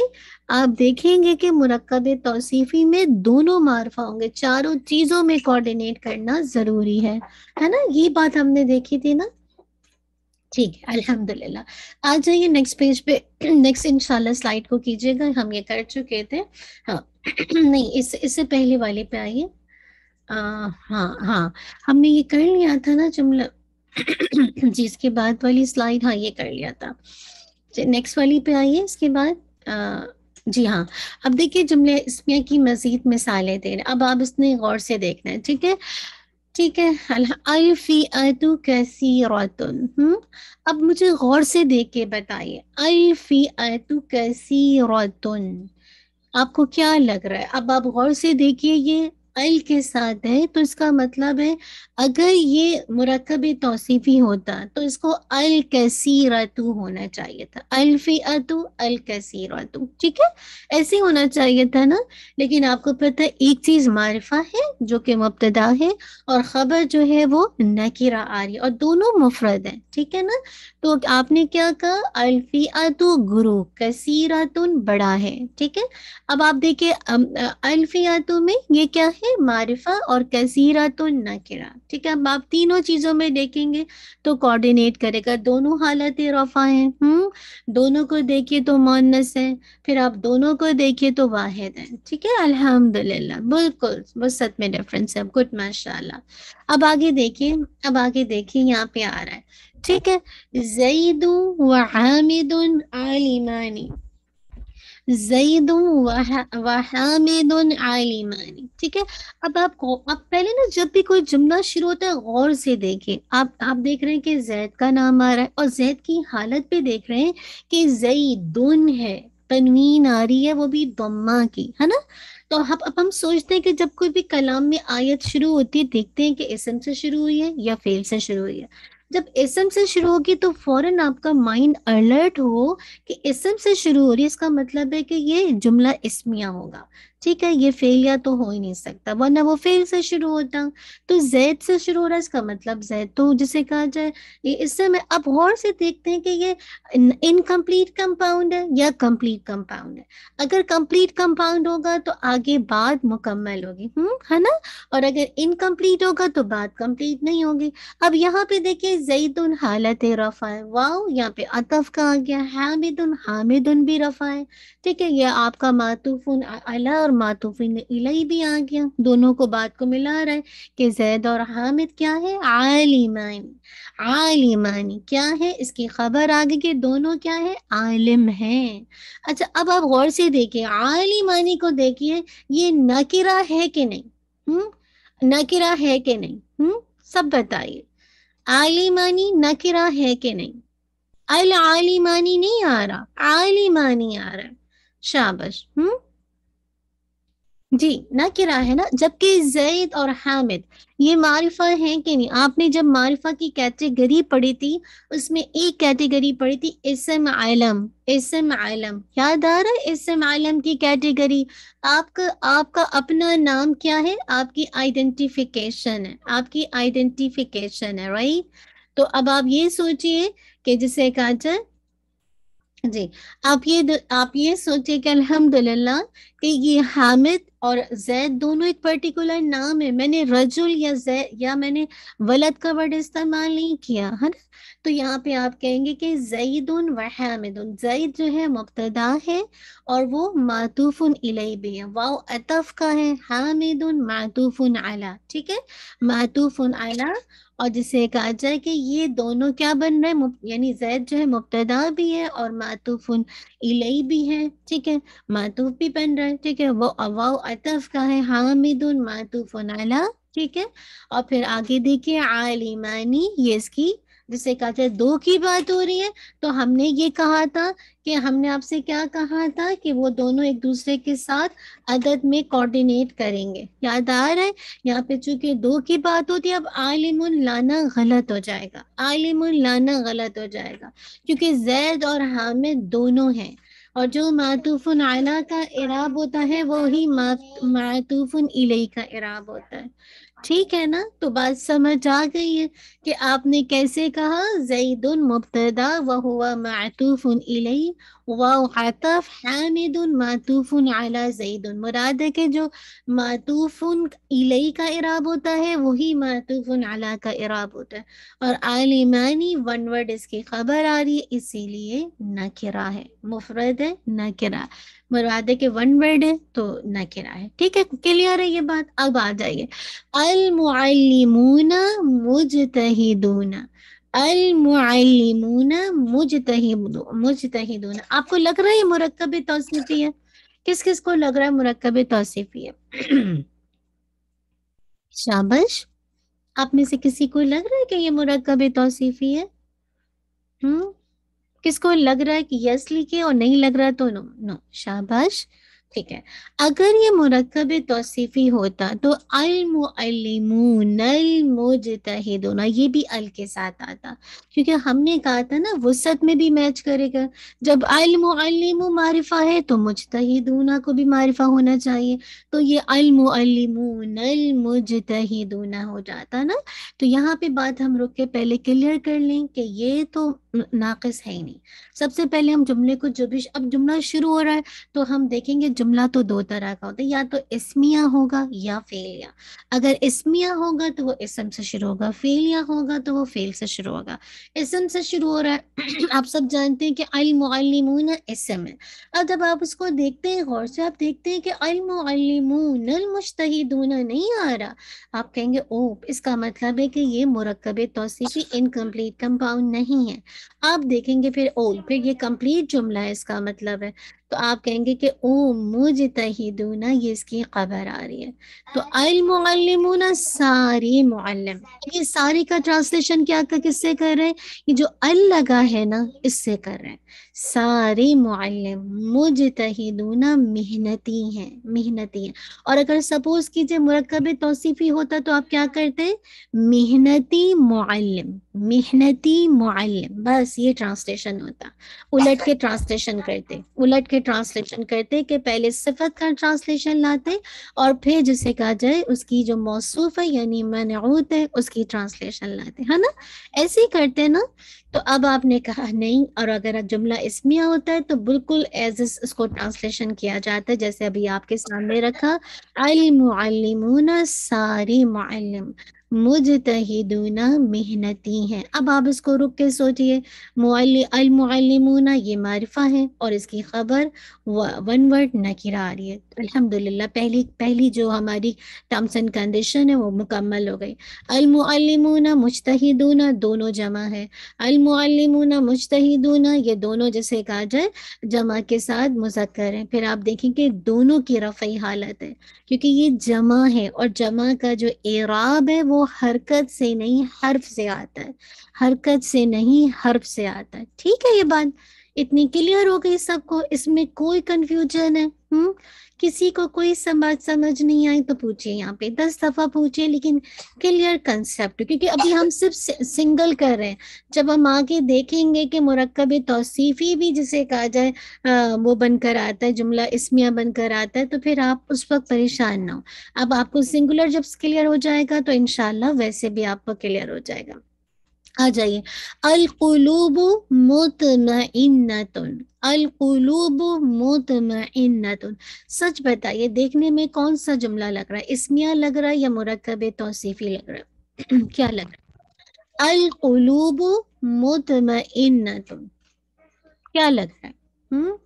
आप देखेंगे कि मुरकब तोसीफ़ी में दोनों मारफा होंगे चारों चीज़ों में कोऑर्डिनेट करना ज़रूरी है है ना ये बात हमने देखी थी ना ठीक है अल्हम्दुलिल्लाह आ जाइए नेक्स्ट पेज पे नेक्स्ट इंशाल्लाह स्लाइड को कीजिएगा हम ये कर चुके थे हाँ नहीं इस इससे पहले वाले पे आइए हाँ हाँ हमने ये कर लिया था ना जुमला जी इसके बाद वाली स्लाइड हाँ ये कर लिया था नेक्स्ट वाली पे आइए इसके बाद आ, जी हाँ अब देखिए जुमले इसमें की मजीद मिसालें दे रहे अब आप उसने गौर से देखना है ठीक है ठीक है अतु कैसी हम्म अब मुझे गौर से देख के बताइए अतु कैसी रोतुन आपको क्या लग रहा है अब आप गौर से देखिए ये अल के साथ है तो इसका मतलब है अगर ये मुरकब तोसीफ़ी होता तो इसको अल कैसीरतु होना चाहिए था अल्फी अतु अल कैसीरतु ठीक है ऐसे होना चाहिए था ना लेकिन आपको पता है एक चीज़ मारफा है जो कि मुबतदा है और ख़बर जो है वो नकीरा आ रही है और दोनों मुफरद हैं ठीक है ना तो आपने क्या कहा अलफ़ी अतु गुरु कैसीरतुन बड़ा है ठीक है अब आप देखिए अल्फियातु में ये क्या है मारफा और कैसीरतुन नकीरा ठीक है अब आप तीनों चीजों में देखेंगे तो कोऑर्डिनेट करेगा दोनों हालतें रफा है हम्म दोनों को देखिए तो मोनस है फिर आप दोनों को देखिए तो वाहिद है ठीक है अल्हम्दुलिल्लाह बिल्कुल सत में डिफरेंस है गुड माशाल्लाह अब आगे देखिए अब आगे देखिए यहाँ पे आ रहा है ठीक है जईदू व आमिदुन आलिमानी आलिमानी ठीक है अब आपको आप पहले ना जब भी कोई जुमला शुरू होता है गौर से देखें आप आप देख रहे हैं कि जैद का नाम आ रहा है और जैद की हालत पे देख रहे हैं कि जईदुन है तनवीन आ रही है वो भी दम्मा की है ना तो अब अब हम सोचते हैं कि जब कोई भी कलाम में आयत शुरू होती है देखते हैं कि इसम से शुरू हुई है या फेल से शुरू हुई है जब इसम से शुरू होगी तो फौरन आपका माइंड अलर्ट हो कि इसम से शुरू हो रही है इसका मतलब है कि ये जुमला इसमिया होगा ठीक है ये फेल या तो हो ही नहीं सकता वरना वो फेल से शुरू होता तो जैद से शुरू हो रहा है इसका मतलब जैद तो जिसे कहा जाए इससे मैं अब गौर से देखते हैं कि ये इनकम्प्लीट कंपाउंड है या कंप्लीट कंपाउंड है अगर कंप्लीट कंपाउंड होगा तो आगे बात मुकम्मल होगी हम्म है ना और अगर इनकम्प्लीट होगा तो बात कंप्लीट नहीं होगी अब यहाँ पे देखिए उन हालत रफा है वाओ यहाँ पे अतफ कहा गया हामिद उन हामिद उन भी रफा है ठीक है ये आपका उन अला और मातूफिन इलाई भी आ गया दोनों को बात को मिला रहा है कि जैद और हामिद क्या है आलिमान आलिमानी क्या है इसकी खबर आ गई कि दोनों क्या है आलिम हैं अच्छा अब आप गौर से देखिए आलिमानी को देखिए ये नकिरा है कि नहीं हम्म नकिरा है कि नहीं हम्म सब बताइए आलिमानी नकिरा है कि नहीं अल आलिमानी नहीं आ रहा आलिमानी आ रहा शाबाश हम्म जी ना किरा है ना जबकि जैद और हामिद ये मारिफा है कि नहीं आपने जब मारिफा की कैटेगरी पढ़ी थी उसमें एक कैटेगरी पढ़ी थी इसम आलम इसम आलम याद आ रहा है इसम आलम की कैटेगरी आपका आपका अपना नाम क्या है आपकी आइडेंटिफिकेशन है आपकी आइडेंटिफिकेशन है राइट तो अब आप ये सोचिए कि जिसे कहा जाए जी आप ये आप ये सोचिए कि अल्हम्दुलिल्लाह कि ये हामिद और जैद दोनों एक पर्टिकुलर नाम है मैंने रजुल या जैद या मैंने वलद का वर्ड इस्तेमाल नहीं किया है ना तो यहाँ पे आप कहेंगे कि जईद उन व उन जईद जो है मुबतदा है और वो उन इलाई भी है वाओ अतफ का है मातूफ उन आला ठीक है उन आला और जिसे कहा जाए कि ये दोनों क्या बन रहे हैं यानी जैद जो है मुबतदा भी है और मातूफुन इलई भी है ठीक है मातूफ भी बन रहा है ठीक है वो अवाओ अतफ का है हामिदुन मातूफुन आला ठीक है और फिर आगे देखिए आलिमानी ये इसकी जिसे कहते हैं दो की बात हो रही है तो हमने ये कहा था कि हमने आपसे क्या कहा था कि वो दोनों एक दूसरे के साथ अदद में कोऑर्डिनेट करेंगे याद आ रहा है यहाँ पे चूंकि दो की बात होती है अब आलिम लाना गलत हो जाएगा आलिम लाना गलत हो जाएगा क्योंकि जैद और हामिद दोनों हैं और जो मातूफन आला का इराब होता है वो ही मातूफ़ुन इलई का इराब होता है ठीक है ना तो बात समझ आ गई है कि आपने कैसे कहा जईदुन मुबतदा व हुआ मातूफ़ इलई वतफ़ हामिद मातूफ़ आला जईदुन मुराद के जो मातूफ़ इलई का इराब होता है वही मातूफ़ आला का इराब होता है और आलिमानी वन वर्ड इसकी खबर आ रही है इसीलिए नकिरा है मुफरद है नकिरा मुरादे के वन वर्ड है तो नकिरा है ठीक है क्लियर है ये बात अब आ जाइए अल मुआलिमूना मुज मुजतहिदूना अल मुआलिमूना मुज मुज मुजतहिदूना आपको लग रहा है ये मुरकब तोसीफी है किस किस को लग रहा है मुरकब तोसीफी है शाबश आप में से किसी को लग रहा है कि ये मुरकब तोसीफी है हम्म किसको लग रहा है कि यस लिखे और नहीं लग रहा तो नो नो शाबाश ठीक है अगर ये मुरकब तोसीफ़ी होता तो ना ये भी अल के साथ आता क्योंकि हमने कहा था ना वसत में भी मैच करेगा जब अलमुअलिमु मारिफा है तो मुजतहिदूना को भी मारिफा होना चाहिए तो ये नल अलमुअलिमुनमुजतहिदूना हो जाता ना तो यहाँ पे बात हम रुक के पहले क्लियर कर लें कि ये तो नाकिस है ही नहीं सबसे पहले हम जुमले को जो भी अब जुमला शुरू हो रहा है तो हम देखेंगे जुमला तो दो तरह का होता है या तो इसमिया होगा या फेलिया अगर इसमिया होगा तो वो इसम से शुरू होगा फेलिया होगा तो वो फेल से शुरू होगा इसम से शुरू हो रहा है आप सब जानते हैं कि अलमून इसम है अब जब आप उसको देखते हैं गौर से आप देखते हैं कि अलमून मुश्तून नहीं आ रहा आप कहेंगे ओ इसका मतलब है कि ये मरकब तो इनकम्प्लीट कंपाउंड नहीं है आप देखेंगे फिर ओल फिर ये कंप्लीट जुमला है इसका मतलब है तो आप कहेंगे कि ओ मुझ तहीदूना ये इसकी खबर आ रही है तो हाँ। अलमुना सारी मुल्म ये सारे का ट्रांसलेशन क्या किससे कर रहे हैं ये जो अल लगा है ना इससे कर रहे हैं सारे मुल्म मुझ तहीदूना मेहनती हैं मेहनती हैं और अगर सपोज कीजिए मरकब तोसीफ़ी होता तो आप क्या करते मेहनती मुल्म मेहनती मुल्म बस ये ट्रांसलेशन होता उलट के ट्रांसलेशन करते उलट के की ट्रांसलेशन करते कि पहले सिफत का ट्रांसलेशन लाते और फिर जिसे कहा जाए उसकी जो मौसू है यानी मनऊत है उसकी ट्रांसलेशन लाते है ना ऐसे ही करते ना तो अब आपने कहा नहीं और अगर जुमला इसमिया होता है तो बिल्कुल एज इस उसको ट्रांसलेशन किया जाता है जैसे अभी आपके सामने रखा अलमुना सारी मालम मुझ मुजतहिदूना मेहनती हैं अब आप इसको रुक के सोचिए अलमुना ये मारफा है और इसकी खबर वन वर्ड नकिरा आ रही है अल्हम्दुलिल्लाह पहली पहली जो हमारी टर्म्स एंड कंडीशन है वो मुकम्मल हो गई अलमुना मुजतहिदूना दोनों जमा है अलमुना मुजतहिदूना ये दोनों जैसे कहा जाए जमा के साथ मुजक्र है फिर आप देखेंगे दोनों की रफ़ी हालत है क्योंकि ये जमा है और जमा का जो एराब है वो वो हरकत से नहीं हर्फ से आता है हरकत से नहीं हर्फ से आता है ठीक है ये बात इतनी क्लियर हो गई सबको इसमें कोई कंफ्यूजन है हम्म किसी को कोई समझ समझ नहीं आई तो पूछिए यहाँ पे दस दफा पूछिए लेकिन क्लियर कंसेप्ट क्योंकि अभी हम सिर्फ सिंगल कर रहे हैं जब हम आगे देखेंगे कि मरकब तोसीफ़ी भी जिसे कहा जाए वो बनकर आता है जुमला इसमिया बनकर आता है तो फिर आप उस वक्त परेशान ना हो अब आपको सिंगुलर जब क्लियर हो जाएगा तो इनशाला वैसे भी आपको क्लियर हो जाएगा आ जाइए अलकलूब मुतमइन्नतुन अलकलूब मुतमइन्नतुन सच बताइए देखने में कौन सा जुमला लग रहा है इसमिया लग रहा है या मुरकब तोसीफ़ी लग रहा है क्या लग रहा है अलकलूब मुतमइन्नतुन क्या लग रहा है हम्म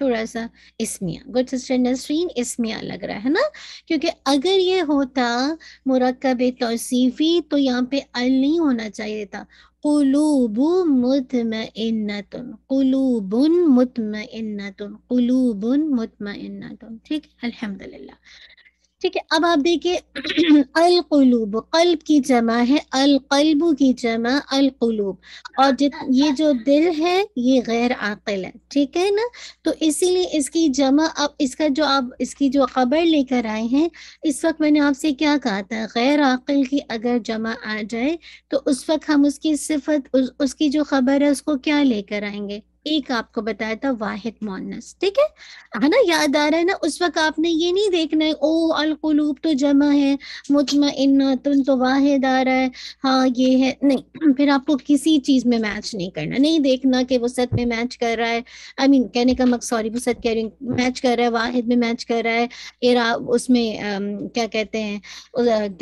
थोड़ा सा इसमिया गुड सिस्टर नसरीन इसमिया लग रहा है ना क्योंकि अगर ये होता मुरकब तोसीफ़ी तो यहाँ पे अल नहीं होना चाहिए था ठीक है अल्हम्दुलिल्लाह ठीक है अब आप देखिए अलकलूब कल्ब की जमा है अलकलब की जमा अलकलूब और जित ये जो दिल है ये गैर आकल है ठीक है ना तो इसीलिए इसकी जमा अब इसका जो आप इसकी जो खबर लेकर आए हैं इस वक्त मैंने आपसे क्या कहा था गैर आकल की अगर जमा आ जाए तो उस वक्त हम उसकी सिफत उस, उसकी जो खबर है उसको क्या लेकर आएंगे एक आपको बताया था वाहिद मोनस ठीक है है हाँ ना याद आ रहा है ना उस वक्त आपने ये नहीं देखना है ओ अल कुलूब तो जमा है मुतमा तुम तो वाहिद आ रहा है हाँ ये है नहीं फिर आपको किसी चीज में मैच नहीं करना नहीं देखना कि वसत में मैच कर रहा है आई I मीन mean, कहने का मक सॉरी वसत कह रही मैच कर रहा है वाहिद में मैच कर रहा है इरा उसमें क्या कहते हैं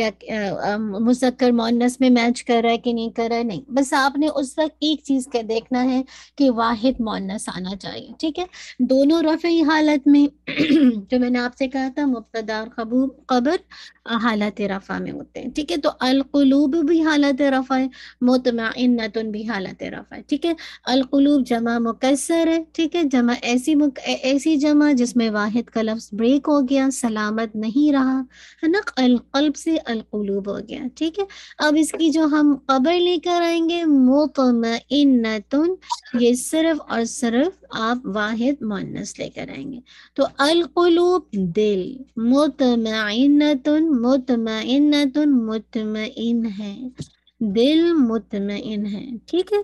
क्या मुसक्कर मोनस में मैच कर रहा है कि नहीं कर रहा है नहीं बस आपने उस वक्त एक चीज का देखना है कि वाहिद वाहिद मोनस आना चाहिए ठीक है दोनों रफ़ी हालत में जो मैंने आपसे कहा था मुबतदा और खबूब कबर हालत रफ़ा में होते हैं ठीक है तो अलकलूब भी हालत रफ़ा है मुतमिन भी हालत रफ़ा है ठीक है अलकलूब जमा मुकसर है ठीक है जमा ऐसी मुक, ऐसी जमा जिसमें वाहिद का लफ्ज़ ब्रेक हो गया सलामत नहीं रहा है ना अलकल्ब से अलकलूब हो गया ठीक है अब इसकी जो हम कबर लेकर आएंगे मोतमिन ये सिर्फ सिर्फ और सिर्फ आप वाहिद मोनस लेकर आएंगे तो अलकुलूब दिल मुतम मुतम मुतम है दिल मुतम है ठीक है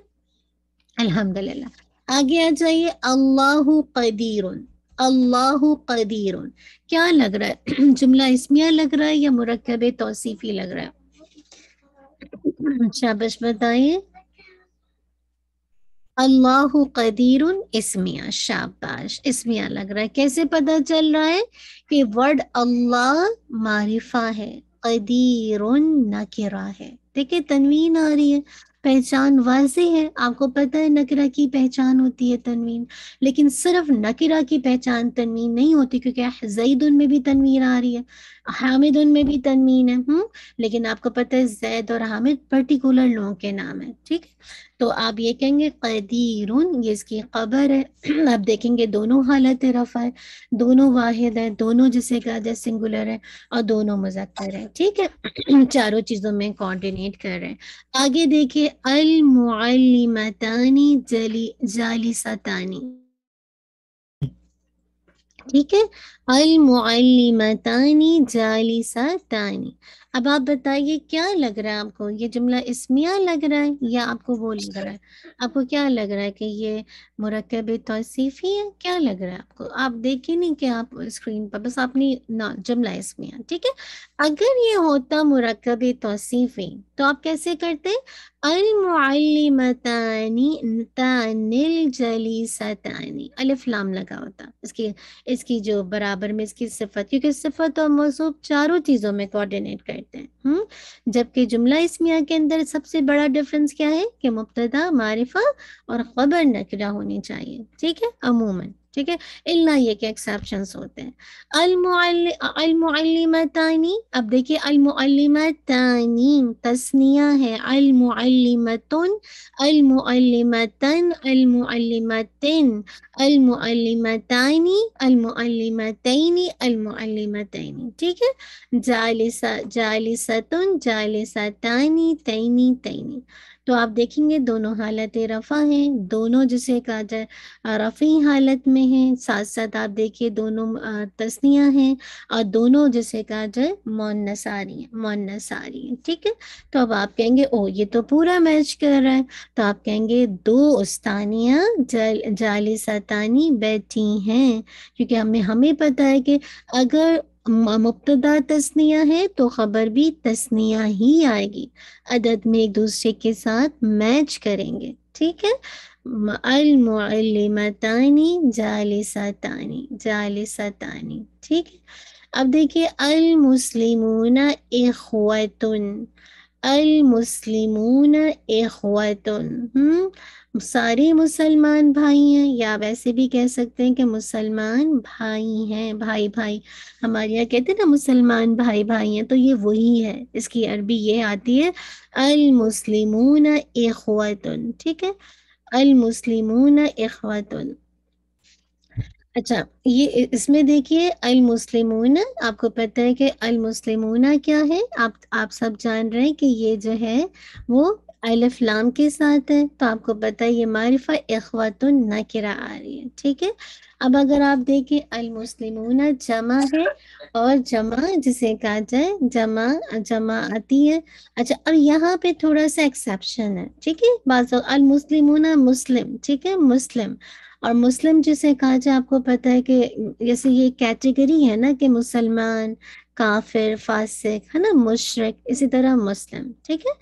अल्हम्दुलिल्लाह आगे आ जाइए अल्लाह कदीर अल्लाह कदीर क्या लग रहा है जुमला इसमिया लग रहा है या मुरकब तोसीफी लग रहा है शाबाश अच्छा, बताइए अल्लाह कदीर इसमिया शाबाश इसमिया लग रहा है कैसे पता चल रहा है कि वर्ड अल्लाह मारिफा है कदीर नकिरा है देखिए तनवीन आ रही है पहचान वाजे है आपको पता है नकिरा की पहचान होती है तनवीन लेकिन सिर्फ नकिरा की पहचान तनवीन नहीं होती क्योंकि जईद में भी तनवीन आ रही है हामिद उनमें भी तनमीन है हुँ? हम्म, लेकिन आपको पता है जैद और हामिद पर्टिकुलर लोगों के नाम है ठीक है तो आप ये कहेंगे कदीर ये इसकी खबर है आप देखेंगे दोनों हालत रफ़ा है दोनों वाहिद है दोनों जिसे कहा जाए सिंगुलर है और दोनों मुजक्कर है ठीक है चारों चीज़ों में कोऑर्डिनेट कर रहे हैं आगे देखिए अलमुअलिमतानी जली जालिसतानी ठीक है जाली जालिसातानी अब आप बताइए क्या लग रहा है आपको ये जुमला इसमिया लग रहा है या आपको वो लग रहा है आपको क्या लग रहा है कि ये मरकब तोसीफी है क्या लग रहा है आपको आप देखिए नहीं कि आप स्क्रीन पर बस आपने ना जुमला इसमिया ठीक है अगर ये होता मरकब तोसीफी तो आप कैसे करते अलमुअल्लिमतानी लगा होता इसकी इसकी जो बराबर में इसकी सिफत क्योंकि सिफत और मौसू चारों चीज़ों में कोऑर्डिनेट करते हैं हम्म? जबकि जुमला इसमिया के अंदर सबसे बड़ा डिफरेंस क्या है कि मुबतदा मारिफा और खबर नकरा होनी चाहिए ठीक है अमूमन ठीक है इल्ला ये के एक्सेप्शन होते हैं अलमुअल्लिमतानी अब देखिए अलमुअल्लिमतानी तस्निया है अलमुअल्लिमतुन अलमुअल्लिमतन अलमुअल्लिमतिन अलमुअल्लिमतानी अलमुअल्लिमतैनी अलमुअल्लिमतैनी ठीक है जालिसा जालिसतुन जालिसतानी तैनी तैनी तो आप देखेंगे दोनों हालत रफ़ा हैं दोनों जिसे कहा जाए रफ़ी हालत में हैं साथ साथ आप देखिए दोनों तस्निया हैं और दोनों जिसे कहा जाए मोनसारी मोनसारी ठीक है तो अब आप कहेंगे ओ ये तो पूरा मैच कर रहा है तो आप कहेंगे दो उस्तानिया जल जाली सतानी बैठी हैं क्योंकि हमें हमें पता है कि अगर मुबतदा तस्निया है तो ख़बर भी तस्निया ही आएगी अदद में एक दूसरे के साथ मैच करेंगे ठीक है अलमतानी जालिसतानी जालिसतानी ठीक है अब देखिए अल मुस्लिमुना इखवतुन अलमुसलिमून एखवतुन सारे मुसलमान भाई हैं या वैसे भी कह सकते हैं कि मुसलमान भाई हैं भाई भाई हमारे यहाँ कहते हैं ना मुसलमान भाई भाई हैं तो ये वही है इसकी अरबी ये आती है अलमुसलिमून एखवतुन ठीक है अलमुसलिमून एखवतुन अच्छा ये इसमें देखिए अल मुस्लिमून आपको पता है कि अल मुस्लिमूना क्या है आप आप सब जान रहे हैं कि ये जो है वो अलफलाम लाम के साथ है तो आपको पता है ये मारिफा न किरा आ रही है ठीक है अब अगर आप देखें अल मुस्लिमूना जमा है और जमा जिसे कहा जाए जमा जमा आती है अच्छा अब यहाँ पे थोड़ा सा एक्सेप्शन है ठीक है बात अल मुस्लिमूना मुस्लिम ठीक है मुस्लिम और मुस्लिम जिसे कहा जाए आपको पता है कि जैसे ये कैटेगरी है ना कि मुसलमान काफिर फासिक है ना मुशरक इसी तरह मुस्लिम ठीक है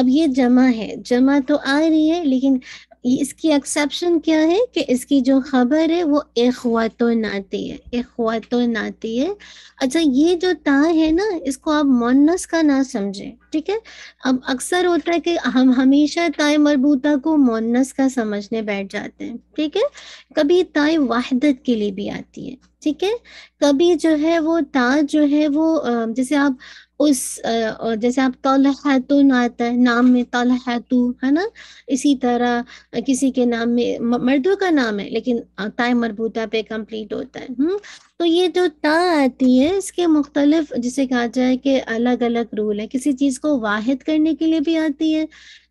अब ये जमा है जमा तो आ रही है लेकिन इसकी एक्सेप्शन क्या है कि इसकी जो खबर है वो एखवात नाती है एखवात नाती है अच्छा ये जो ता है ना इसको आप मोनस का ना समझें ठीक है अब अक्सर होता है कि हम हमेशा ताए मरबूता को मोनस का समझने बैठ जाते हैं ठीक है कभी ताए वाहदत के लिए भी आती है ठीक है कभी जो है वो ता जो है वो जैसे आप उस और जैसे आप तो आता है नाम में तलहतु है ना इसी तरह किसी के नाम में मर्दों का नाम है लेकिन ताय मरबूता पे कंप्लीट होता है हुँ? हम्म? तो ये जो ता आती है इसके मुख्तलिफ जिसे कहा जाए कि अलग अलग रूल है किसी चीज़ को वाहिद करने के लिए भी आती है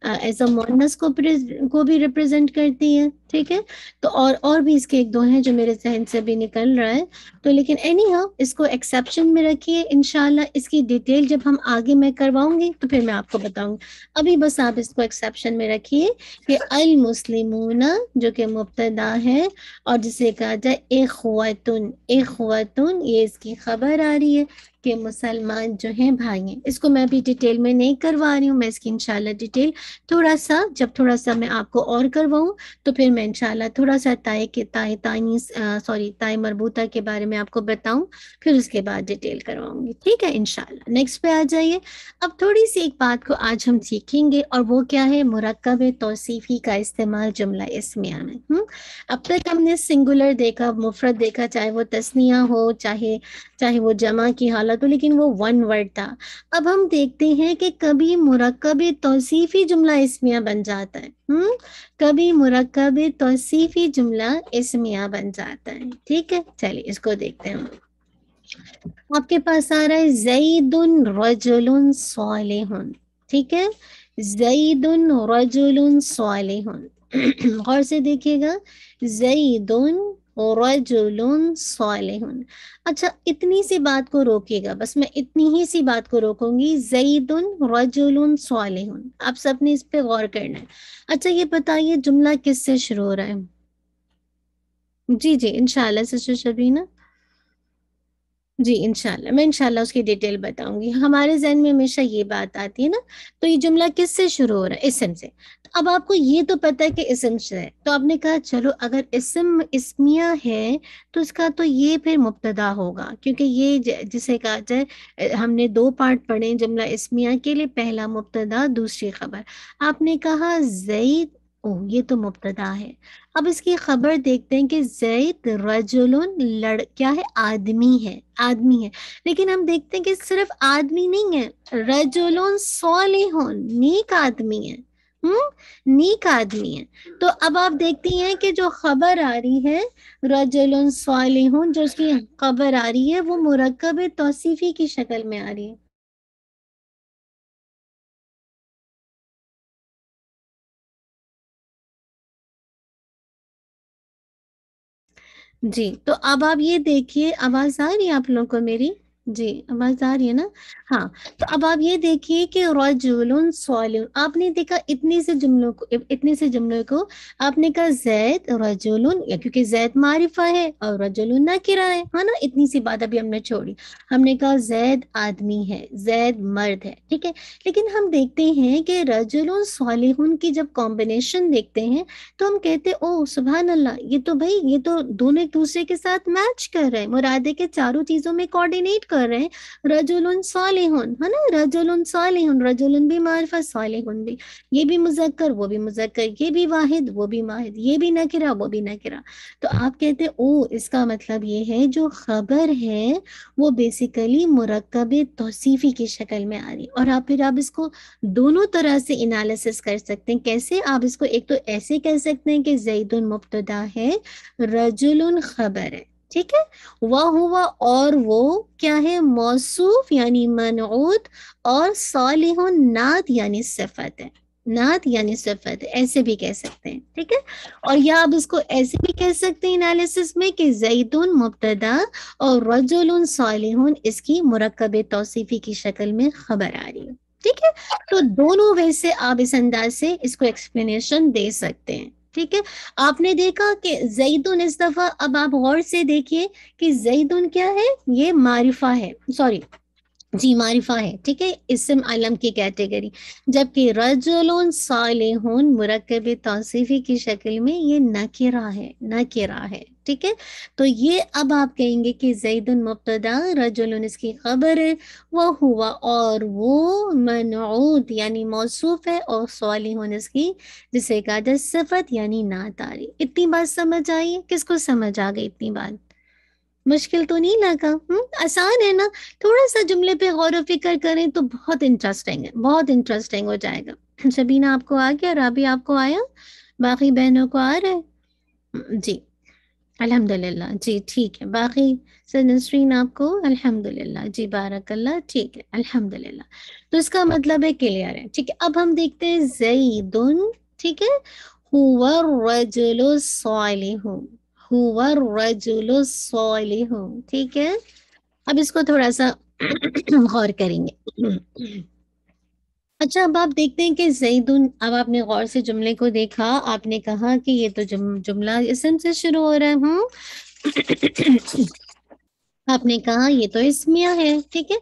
एज अ मॉडनस को को भी रिप्रेजेंट करती है ठीक है तो और और भी इसके एक दो हैं जो मेरे जहन से भी निकल रहा है तो लेकिन एनी हाउ इसको एक्सेप्शन में रखिए इनशाला इसकी डिटेल जब हम आगे मैं करवाऊंगी तो फिर मैं आपको बताऊंगी अभी बस आप इसको एक्सेप्शन में रखिए कि अल मुस्लिमूना जो कि मुबतदा है और जिसे कहा जाए ए खुआतुन ए खुआतुन ये इसकी खबर आ रही है के मुसलमान जो हैं भाई हैं इसको मैं अभी डिटेल में नहीं करवा रही हूँ मैं इसकी इनशाला डिटेल थोड़ा सा जब थोड़ा सा मैं आपको और करवाऊँ तो फिर मैं इनशाला थोड़ा सा ताए के ताए तानी सॉरी ताए मरबूता के बारे में आपको बताऊँ फिर उसके बाद डिटेल करवाऊंगी ठीक है इनशाला नेक्स्ट पे आ जाइए अब थोड़ी सी एक बात को आज हम सीखेंगे और वो क्या है मरकब तोसीफ़ी का इस्तेमाल जुमला इसमिया में अब तक हमने सिंगुलर देखा मुफरत देखा चाहे वो तस्निया हो चाहे चाहे वो जमा की हालत वाला तो लेकिन वो वन वर्ड था अब हम देखते हैं कि कभी मुरकब तोसीफ़ी जुमला इसमिया बन जाता है हम्म कभी मुरकब तोसीफ़ी जुमला इसमिया बन जाता है ठीक है चलिए इसको देखते हैं आपके पास आ रहा है जईदुन रजुल सोलहुन ठीक है जईदुन रजुल सोलहुन गौर से देखिएगा जईदुन रजुलुन अच्छा इतनी सी बात को रोकिएगा बस मैं इतनी ही सी बात को रोकूंगी जईदुन रजुलुन सालिहुन आप सबने इस पे गौर करना है अच्छा ये बताइए जुमला किससे शुरू हो रहा है जी जी इनशाला सिस्टर शबीना जी इनशाला मैं इनशाला उसकी डिटेल बताऊंगी हमारे जहन में हमेशा ये बात आती है ना तो ये जुमला किससे शुरू हो रहा है इसम से तो अब आपको ये तो पता है कि इसम से है तो आपने कहा चलो अगर इसम इसमिया है तो इसका तो ये फिर मुबतदा होगा क्योंकि ये जिसे कहा जाए हमने दो पार्ट पढ़े जुमला इसमिया के लिए पहला मुबतदा दूसरी खबर आपने कहा जईद ओ ये तो मुबतदा है अब इसकी खबर देखते हैं कि जैद रजुल लड़ क्या है आदमी है आदमी है लेकिन हम देखते हैं कि सिर्फ आदमी नहीं है रजुल सोलिहन नीक आदमी है हम्म नीक आदमी है तो अब आप देखती हैं कि जो खबर आ रही है रजुल सोलिहन जो उसकी खबर आ रही है वो मुरकब तोसीफी की शक्ल में आ रही है जी तो अब आप ये देखिए आवाज आ रही है आप लोगों को मेरी जी आवाज आ रही है ना हाँ तो अब आप ये देखिए कि रजुलन सोलिन आपने देखा इतने से जुमलों को इतने से जुमलों को आपने कहा जैद रजुलन क्योंकि जैद मारिफा है और रजुलन ना किरा है हाँ ना इतनी सी बात अभी हमने छोड़ी हमने कहा जैद आदमी है जैद मर्द है ठीक है लेकिन हम देखते हैं कि रजुलन सालिहुन की जब कॉम्बिनेशन देखते हैं तो हम कहते ओ सुबह अल्लाह ये तो भाई ये तो दोनों एक दूसरे के साथ मैच कर रहे हैं मुरादे के चारों चीजों में कोऑर्डिनेट कर रहे हैं रजुल सालिहन है ना रजुल सालिहन रजुल भी मारफा सालिहन भी ये भी मुजक्कर वो भी मुजक्कर ये भी वाहिद वो भी वाहिद ये भी नकिरा वो भी नकिरा तो आप कहते ओ इसका मतलब ये है जो खबर है वो बेसिकली मरकब तोसीफ़ी की शक्ल में आ रही और आप फिर आप इसको दोनों तरह से एनालिसिस कर सकते हैं कैसे आप इसको एक तो ऐसे कह सकते हैं कि जईदुल मुबतदा है रजुल खबर है ठीक है वह हुआ और वो क्या है मौसूफ यानी मनऊद और सालिह नात यानी सिफत है नात यानी सिफत ऐसे भी कह सकते हैं ठीक है और या आप इसको ऐसे भी कह सकते हैं एनालिसिस में कि उन मुबतदा और रजुल सालिह इसकी मुरकब तोसीफ़ी की शक्ल में खबर आ रही है ठीक है तो दोनों वैसे आप इस अंदाज से इसको एक्सप्लेनेशन दे सकते हैं ठीक है आपने देखा कि जईदुन इस दफा अब आप गौर से देखिए कि जईदुन क्या है ये मारिफा है सॉरी जी मारिफा है ठीक है इसम आलम की कैटेगरी जबकि रजुल सालहून मुरकब तौसीफी की शक्ल में ये नकेरा है नकेरा है ठीक है तो ये अब आप कहेंगे कि जईदन मुबतदा रजुल इसकी खबर है वह हुआ और वो मनऊद यानी मौसूफ है और सवाली इसकी जिसे कहा जाए सफत यानी नातारी इतनी बात समझ आई किसको समझ आ गई इतनी बात मुश्किल तो नहीं लगा हम्म आसान है ना थोड़ा सा जुमले पे गौर फिक्र करें तो बहुत इंटरेस्टिंग है बहुत इंटरेस्टिंग हो जाएगा शबीना आपको आ गया राबी आपको आया बाकी बहनों को आ रहा है हम्म, जी अल्हम्दुलिल्लाह जी ठीक है बाकी सर नसरीन आपको अल्हम्दुलिल्लाह जी बारकल्ला ठीक है अल्हम्दुलिल्लाह तो इसका मतलब है क्लियर है ठीक है अब हम देखते हैं जईद ठीक है ठीक है अब इसको थोड़ा सा गौर करेंगे अच्छा अब आप देखते हैं कि जईदुन अब आपने गौर से जुमले को देखा आपने कहा कि ये तो जुम, जुमला इसम से शुरू हो रहा हूँ हम्म। आपने कहा ये तो इसमिया है ठीक है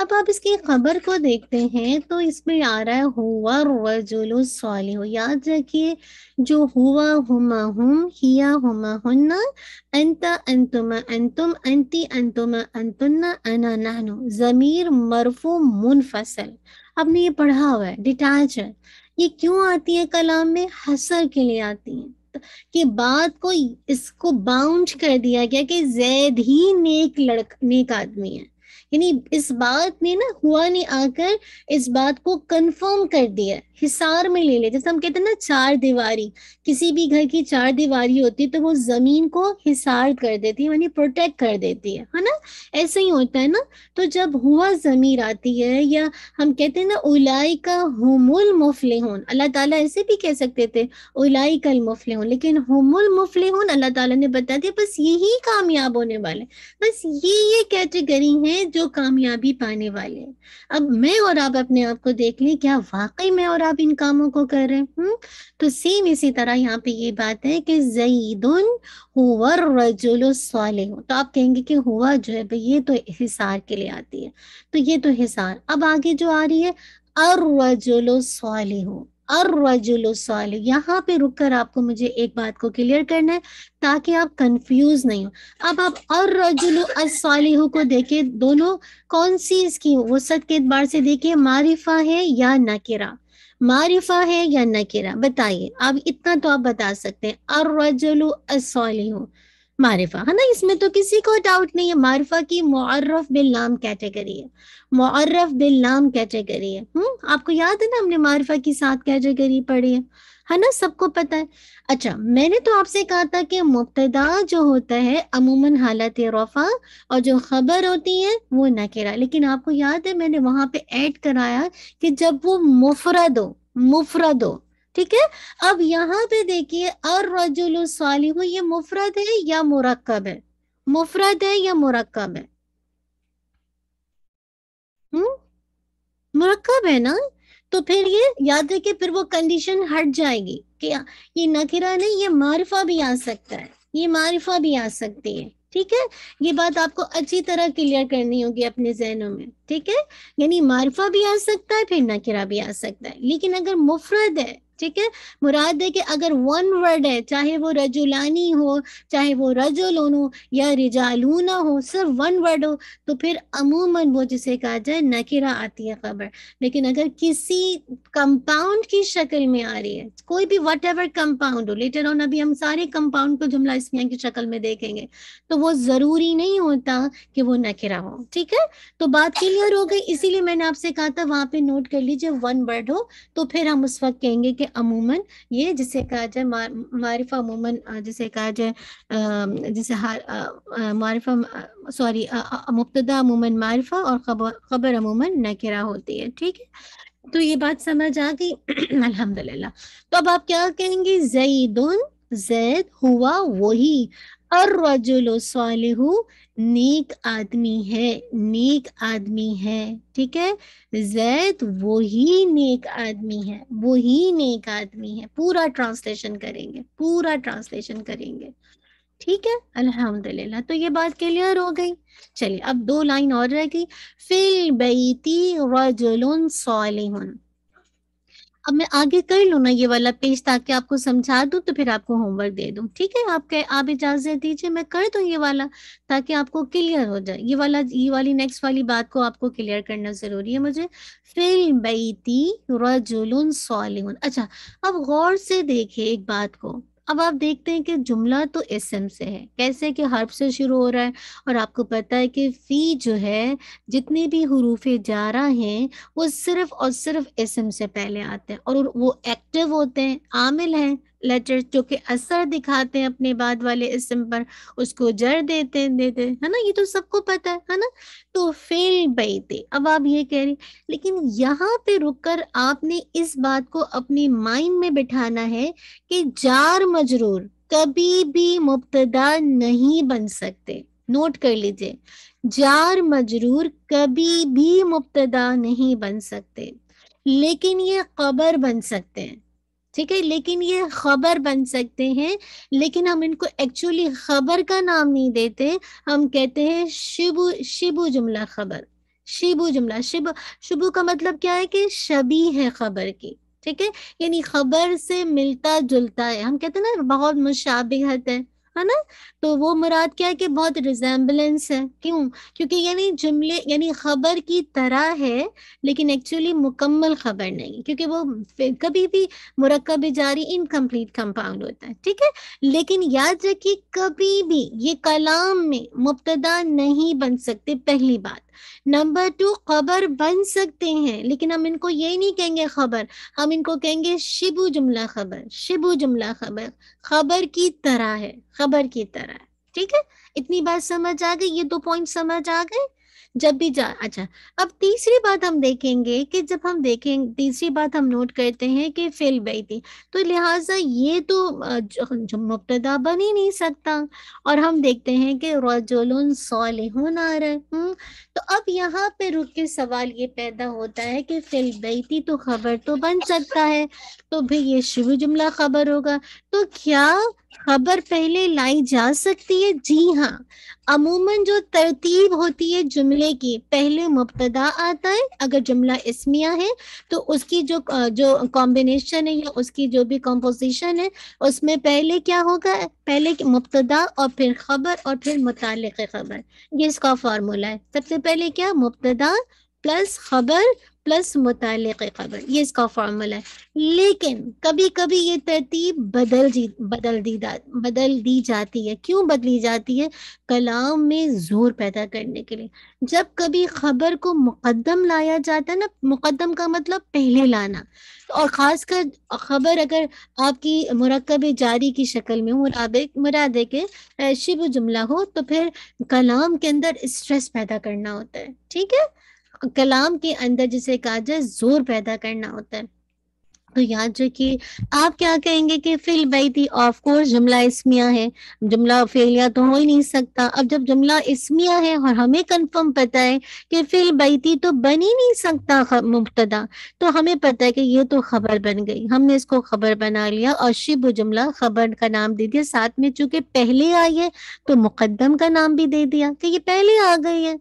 अब आप इसकी खबर को देखते हैं तो इसमें आ रहा है हुआ सॉली हो याद रखिए जो हुआ हुमा हुम हिया हुमा हुन्ना अंता अंतुमा अंतुम अंति अंतुमा अंतुन्ना अना नहनु जमीर मरफू मुनफसल आपने ये पढ़ा हुआ है डिटैच है ये क्यों आती है कलाम में हसर के लिए आती है कि तो बात को इसको बाउंड कर दिया गया कि जैद ही नेक लड़क नेक आदमी है यानी इस बात ने ना हुआ ने आकर इस बात को कंफर्म कर दिया हिसार में ले ले जैसे हम कहते हैं ना चार दीवारी किसी भी घर की चार दीवारी होती है तो वो जमीन को हिसार कर देती है यानी प्रोटेक्ट कर देती है है ना ऐसे ही होता है ना तो जब हुआ जमीर आती है या हम कहते हैं ना उलाई का हमुल मुफलेहन अल्लाह ताला ऐसे भी कह सकते थे उलाई कल मुफले मुफलेहन लेकिन हमुल हन अल्लाह ताला ने बता दिया बस यही कामयाब होने वाले बस ये ये कैटेगरी है जो कामयाबी पाने वाले अब मैं और आप अपने आप को देख लें क्या वाकई मैं और आप आप इन कामों को कर रहे हैं हम्म, तो सेम इसी तरह यहाँ पे ये बात है कि जईदन हुआ रजुल साले तो आप कहेंगे कि हुआ जो है भाई ये तो हिसार के लिए आती है तो ये तो हिसार अब आगे जो आ रही है अर रजुल साले अर्रजुल यहाँ पे रुककर आपको मुझे एक बात को क्लियर करना है ताकि आप कंफ्यूज नहीं हो अब आप अर्रजुल असलिह को देखे दोनों कौन सी इसकी वसत के अतबार से देखिए मारिफा है या नकिरा मारिफा है या नकेरा बताइए अब इतना तो आप बता सकते हैं अर्रजलु मारिफा है ना इसमें तो किसी को डाउट नहीं है मारिफा की मुआरफ बिल नाम कैटेगरी है मुआरफ बिल नाम कैटेगरी है हम्म आपको याद है ना हमने मारिफा की सात कैटेगरी पढ़ी है है ना सबको पता है अच्छा मैंने तो आपसे कहा था कि मुबतदा जो होता है अमूमन हालत रफा और जो खबर होती है वो नकेरा लेकिन आपको याद है मैंने वहां पे ऐड कराया कि जब वो मुफरद हो मुफरद हो ठीक है अब यहाँ पे देखिए अर रजुल सालिह ये मुफरद है या मुरक्कब है मुफरद है या मुरक्कब है हम्म मुरक्कब है ना तो फिर ये याद रखे फिर वो कंडीशन हट जाएगी कि ये नखिरा नहीं ये मारिफा भी आ सकता है ये मारिफा भी आ सकती है ठीक है ये बात आपको अच्छी तरह क्लियर करनी होगी अपने जहनों में ठीक है यानी मारिफा भी आ सकता है फिर नखिरा भी आ सकता है लेकिन अगर मुफरत है ठीक है मुराद है कि अगर वन वर्ड है चाहे वो रजुलानी हो चाहे वो रजुलोन हो या रिजालूना हो सिर्फ वन वर्ड हो तो फिर अमूमन वो जिसे कहा जाए नकिरा आती है खबर लेकिन अगर किसी कंपाउंड की शक्ल में आ रही है कोई भी वट एवर कंपाउंड हो लेटर ऑन अभी हम सारे कंपाउंड को जुमला इसमिया की शक्ल में देखेंगे तो वो ज़रूरी नहीं होता कि वो नकिरा हो ठीक है तो बात क्लियर हो गई इसीलिए मैंने आपसे कहा था वहां पे नोट कर लीजिए वन वर्ड हो तो फिर हम उस वक्त कहेंगे कि अमूमन ये जिसे कहा जाए मारिफा अमूमन जिसे कहा जाए जिसे मारिफा सॉरी मुबतदा अमूमन मारिफा और खबर खबर अमूमन नकरा होती है ठीक है तो ये बात समझ आ गई अल्हम्दुलिल्लाह तो अब आप क्या कहेंगे जईदुन जैद हुआ वही अर्रजुलु नेक आदमी है नेक आदमी है ठीक है जैद वही नेक आदमी है वही नेक आदमी है पूरा ट्रांसलेशन करेंगे पूरा ट्रांसलेशन करेंगे ठीक है अल्हम्दुलिल्लाह तो ये बात क्लियर हो गई चलिए अब दो लाइन और रह गई फिल बैती रजुल सालिहुन अब मैं आगे कर लू ना ये वाला पेज ताकि आपको समझा दू तो फिर आपको होमवर्क दे दू ठीक है आप कह आप इजाजत दीजिए मैं कर दू ये वाला ताकि आपको क्लियर हो जाए ये वाला ये वाली नेक्स्ट वाली बात को आपको क्लियर करना जरूरी है मुझे फिल बैती रजुल अच्छा अब गौर से देखिए एक बात को अब आप देखते हैं कि जुमला तो इसम से है कैसे कि हर्फ से शुरू हो रहा है और आपको पता है कि फी जो है जितने भी हरूफ रहा हैं वो सिर्फ और सिर्फ एम से पहले आते हैं और वो एक्टिव होते हैं आमिल हैं लेटर जो कि असर दिखाते हैं अपने बाद वाले इसम पर उसको जर देते देते है ना ये तो सबको पता है ना तो फेल बैते अब आप ये कह रही लेकिन यहाँ पे रुककर आपने इस बात को अपने माइंड में बिठाना है कि जार मजरूर कभी भी मुबतदा नहीं बन सकते नोट कर लीजिए जार मजरूर कभी भी मुबतदा नहीं बन सकते लेकिन ये कबर बन सकते हैं ठीक है लेकिन ये खबर बन सकते हैं लेकिन हम इनको एक्चुअली खबर का नाम नहीं देते हम कहते हैं शिबु शिबु जुमला खबर शिबु जुमला शिब शिबु का मतलब क्या है कि शबी है खबर की ठीक है यानी खबर से मिलता जुलता है हम कहते हैं ना बहुत मुशाबिहत है है ना तो वो मुराद क्या है कि बहुत रिजेम्बलेंस है क्यों क्योंकि यानी जुमले यानी खबर की तरह है लेकिन एक्चुअली मुकम्मल खबर नहीं क्योंकि वो कभी भी मुरकब जारी इनकम्प्लीट कंपाउंड होता है ठीक है लेकिन याद रखिए कभी भी ये कलाम में मुबतदा नहीं बन सकते पहली बात नंबर टू खबर बन सकते हैं लेकिन हम इनको ये नहीं कहेंगे खबर हम इनको कहेंगे शिबू जुमला खबर शिबू जुमला खबर खबर की तरह है खबर की तरह है ठीक है इतनी बात समझ आ गई ये दो पॉइंट समझ आ गए जब भी जा अच्छा अब तीसरी बात हम देखेंगे कि जब हम देखें तीसरी बात हम नोट करते हैं कि फिल बई थी तो लिहाजा ये तो मुबतदा बन ही नहीं सकता और हम देखते हैं कि रजुल सोलह आ तो अब यहाँ पे रुक के सवाल ये पैदा होता है कि फिल बैती तो खबर तो बन सकता है तो भी ये शुरू जुमला खबर होगा तो क्या खबर पहले लाई जा सकती है जी हाँ अमूमन जो तरतीब होती है जुमले की पहले मुबतदा आता है अगर जुमला इसमिया है तो उसकी जो जो कॉम्बिनेशन है या उसकी जो भी कॉम्पोजिशन है उसमें पहले क्या होगा पहले मुबतदा और फिर खबर और फिर मुतल खबर ये इसका फार्मूला है सबसे पहले क्या मुबतदा प्लस खबर प्लस मुतल खबर ये इसका फार्मूला है लेकिन कभी कभी ये तरतीब बदल जी बदल दी जा बदल दी जाती है क्यों बदली जाती है कलाम में जोर पैदा करने के लिए जब कभी खबर को मुकदम लाया जाता है ना मुकदम का मतलब पहले लाना और ख़ासकर खबर अगर आपकी मरकब जारी की शक्ल में मुरादे मुरादे के शिव जुमला हो तो फिर कलाम के अंदर स्ट्रेस पैदा करना होता है ठीक है कलाम के अंदर जिसे कहा जाए जोर पैदा करना होता है तो याद रखिए आप क्या कहेंगे कि फिल बैती ऑफ कोर्स जुमला इसमिया है जुमला फेलिया तो हो ही नहीं सकता अब जब जुमला इसमिया है और हमें कंफर्म पता है कि फिल बैती तो बन ही नहीं सकता मुबतदा तो हमें पता है कि ये तो खबर बन गई हमने इसको खबर बना लिया और शिब जुमला खबर का नाम दे दिया साथ में चूंकि पहले आई है तो मुकदम का नाम भी दे दिया कि ये पहले आ गई है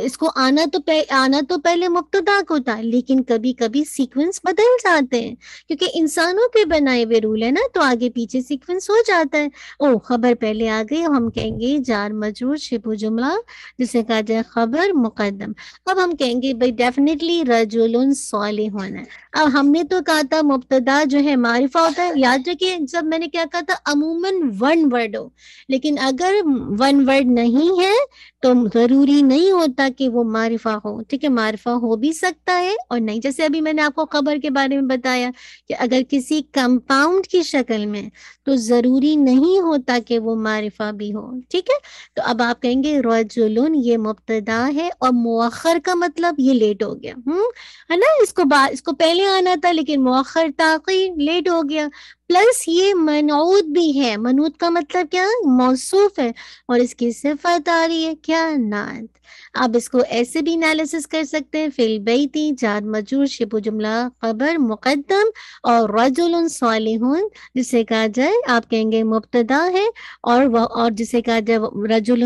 इसको आना तो पह, आना तो पहले मुबतदा को था लेकिन कभी कभी सीक्वेंस बदल जाते हैं क्योंकि इंसानों के बनाए हुए रूल है ना तो आगे पीछे सीक्वेंस हो जाता है ओ खबर पहले आ गई हम कहेंगे जार मजरूर शिपो जुमला जिसे कहा जाए खबर मुकदम अब हम कहेंगे भाई डेफिनेटली रजुल सौले होना अब हमने तो कहा था मुबतदा जो है मारिफा होता है याद रखिए जब मैंने क्या कहा था अमूमन वन वर्ड हो लेकिन अगर वन वर्ड नहीं है तो जरूरी नहीं होता ताकि वो मारिफा हो ठीक है मारिफा हो भी सकता है और नहीं जैसे अभी मैंने आपको खबर के बारे में बताया कि अगर किसी कंपाउंड की शक्ल में तो ज़रूरी नहीं होता कि वो मारिफा भी हो ठीक है तो अब आप कहेंगे रजुलन ये मुबतदा है और मौखर का मतलब ये लेट हो गया हम्म है ना इसको इसको पहले आना था लेकिन मौखर ताकी लेट हो गया प्लस ये मनऊद भी है मनूद का मतलब क्या मौसूफ है और इसकी सिफत आ रही है क्या नात आप इसको ऐसे भी एनालिसिस कर सकते हैं फिल बैती जान मजूर शिपो जुमला खबर मुकदम और रजुल सालिहन जिसे कहा जाए आप कहेंगे मुबतदा है और वह और जिसे कहा जाए रजुल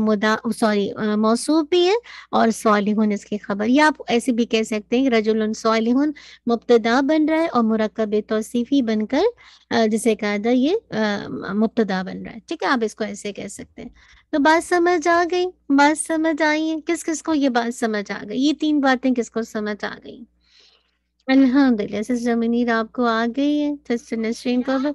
मुदा सॉरी मौसू भी है और सालिहन इसकी खबर या आप ऐसे भी कह सकते हैं रजुल सालिहन मुबतदा बन रहा है और मरकब तोसीफ़ी बनकर जिसे कहा जाए ये मुबतदा बन रहा है ठीक है आप इसको ऐसे कह सकते हैं तो बात समझ आ गई बात समझ आई है किस किस को ये बात समझ आ गई ये तीन बातें किसको समझ आ गई अल्हम्दुलिल्लाह सिस्टर आपको आ गई है सिस्टर नसरीन को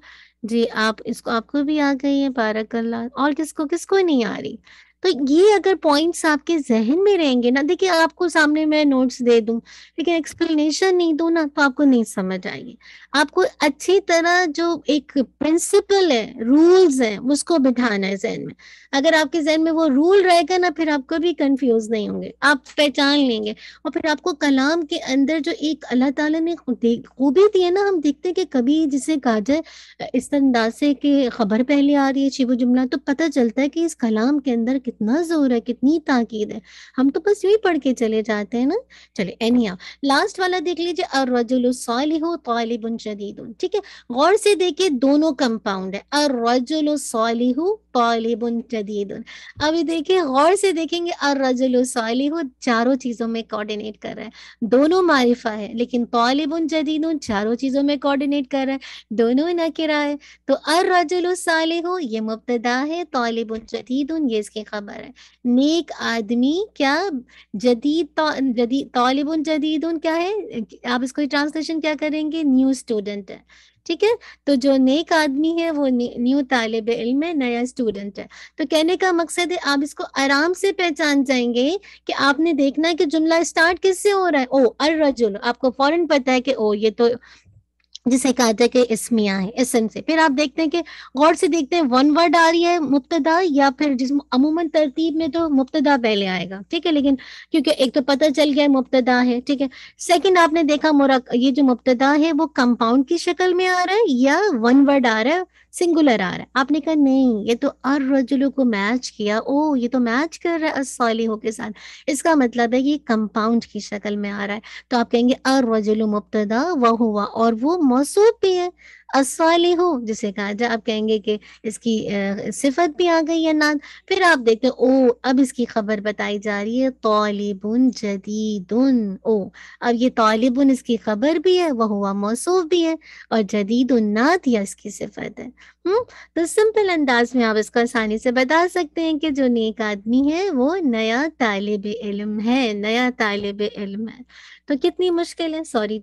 जी आप इसको आपको भी आ गई है बारकल्ला और किसको किसको नहीं आ रही तो ये अगर पॉइंट्स आपके जहन में रहेंगे ना देखिए आपको सामने मैं नोट्स दे दूं लेकिन एक्सप्लेनेशन नहीं दूं ना तो आपको नहीं समझ आएगी आपको अच्छी तरह जो एक प्रिंसिपल है रूल्स है उसको बिठाना है जहन में अगर आपके जहन में वो रूल रहेगा ना फिर आप कभी कंफ्यूज नहीं होंगे आप पहचान लेंगे और फिर आपको कलाम के अंदर जो एक अल्लाह ताला ने खूबी दी है ना हम देखते हैं कि कभी जिसे काजर इस अंदाजे के खबर पहले आ रही है शिव जुमला तो पता चलता है कि इस कलाम के अंदर कितना जोर है कितनी ताकीद है हम तो बस यही पढ़ के चले जाते हैं ना चले एनिया लास्ट वाला देख लीजिए अर रजुल सालिह शदीद ठीक है गौर से देखिए दोनों कंपाउंड है अर रजुल सालिहु तालिबन जदीद अब ये देखिए गौर से देखेंगे अर रजुल सालिह चारों चीज़ों में कोऑर्डिनेट कर रहा है दोनों मारिफा है लेकिन तालिबन जदीद चारों चीज़ों में कोऑर्डिनेट कर रहा है दोनों ही नकिरा तो है तो अर रजुल सालिह ये मुबतदा है तालिबन जदीद ये इसकी खबर है नेक आदमी क्या जदीद तो, जदीद तालिबन जदीद क्या है आप इसको ट्रांसलेशन क्या करेंगे न्यू स्टूडेंट है ठीक है तो जो नेक आदमी है वो न्यू तालिब इल्म है नया स्टूडेंट है तो कहने का मकसद है आप इसको आराम से पहचान जाएंगे कि आपने देखना है कि जुमला स्टार्ट किससे हो रहा है ओ अर्रजुल आपको फॉरन पता है कि ओ ये तो जिसे कहा जाए कि इसमिया है इसम से फिर आप देखते हैं कि गौर से देखते हैं वन वर्ड आ रही है मुबतदा या फिर जिस अमूमन तरतीब में तो मुबतदा पहले आएगा ठीक है लेकिन क्योंकि एक तो पता चल गया मुबतदा है ठीक है सेकंड आपने देखा मुरक ये जो मुबतदा है वो कंपाउंड की शक्ल में आ रहा है या वन वर्ड आ रहा है सिंगुलर आ रहा है आपने कहा नहीं ये तो अर रजुल को मैच किया ओ ये तो मैच कर रहा है हो के साथ इसका मतलब है ये कंपाउंड की शक्ल में आ रहा है तो आप कहेंगे अर रजुल मुबतदा वह हुआ और वो मौसू भी है असवाली हो जिसे कहा जाए आप कहेंगे कि इसकी सिफत भी आ गई है नाद फिर आप देखते हैं ओ अब इसकी खबर बताई जा रही है तालिबुन जदीदुन ओ अब ये तालिबुन इसकी खबर भी है वह हुआ मौसू भी है और जदीद नाद या इसकी सिफत है हुँ? हम्म, तो सिंपल अंदाज में आप इसको आसानी से बता सकते हैं कि जो नेक आदमी है वो नया तालिब इल्म है नया तालिब इल्म है तो कितनी मुश्किल है सॉरी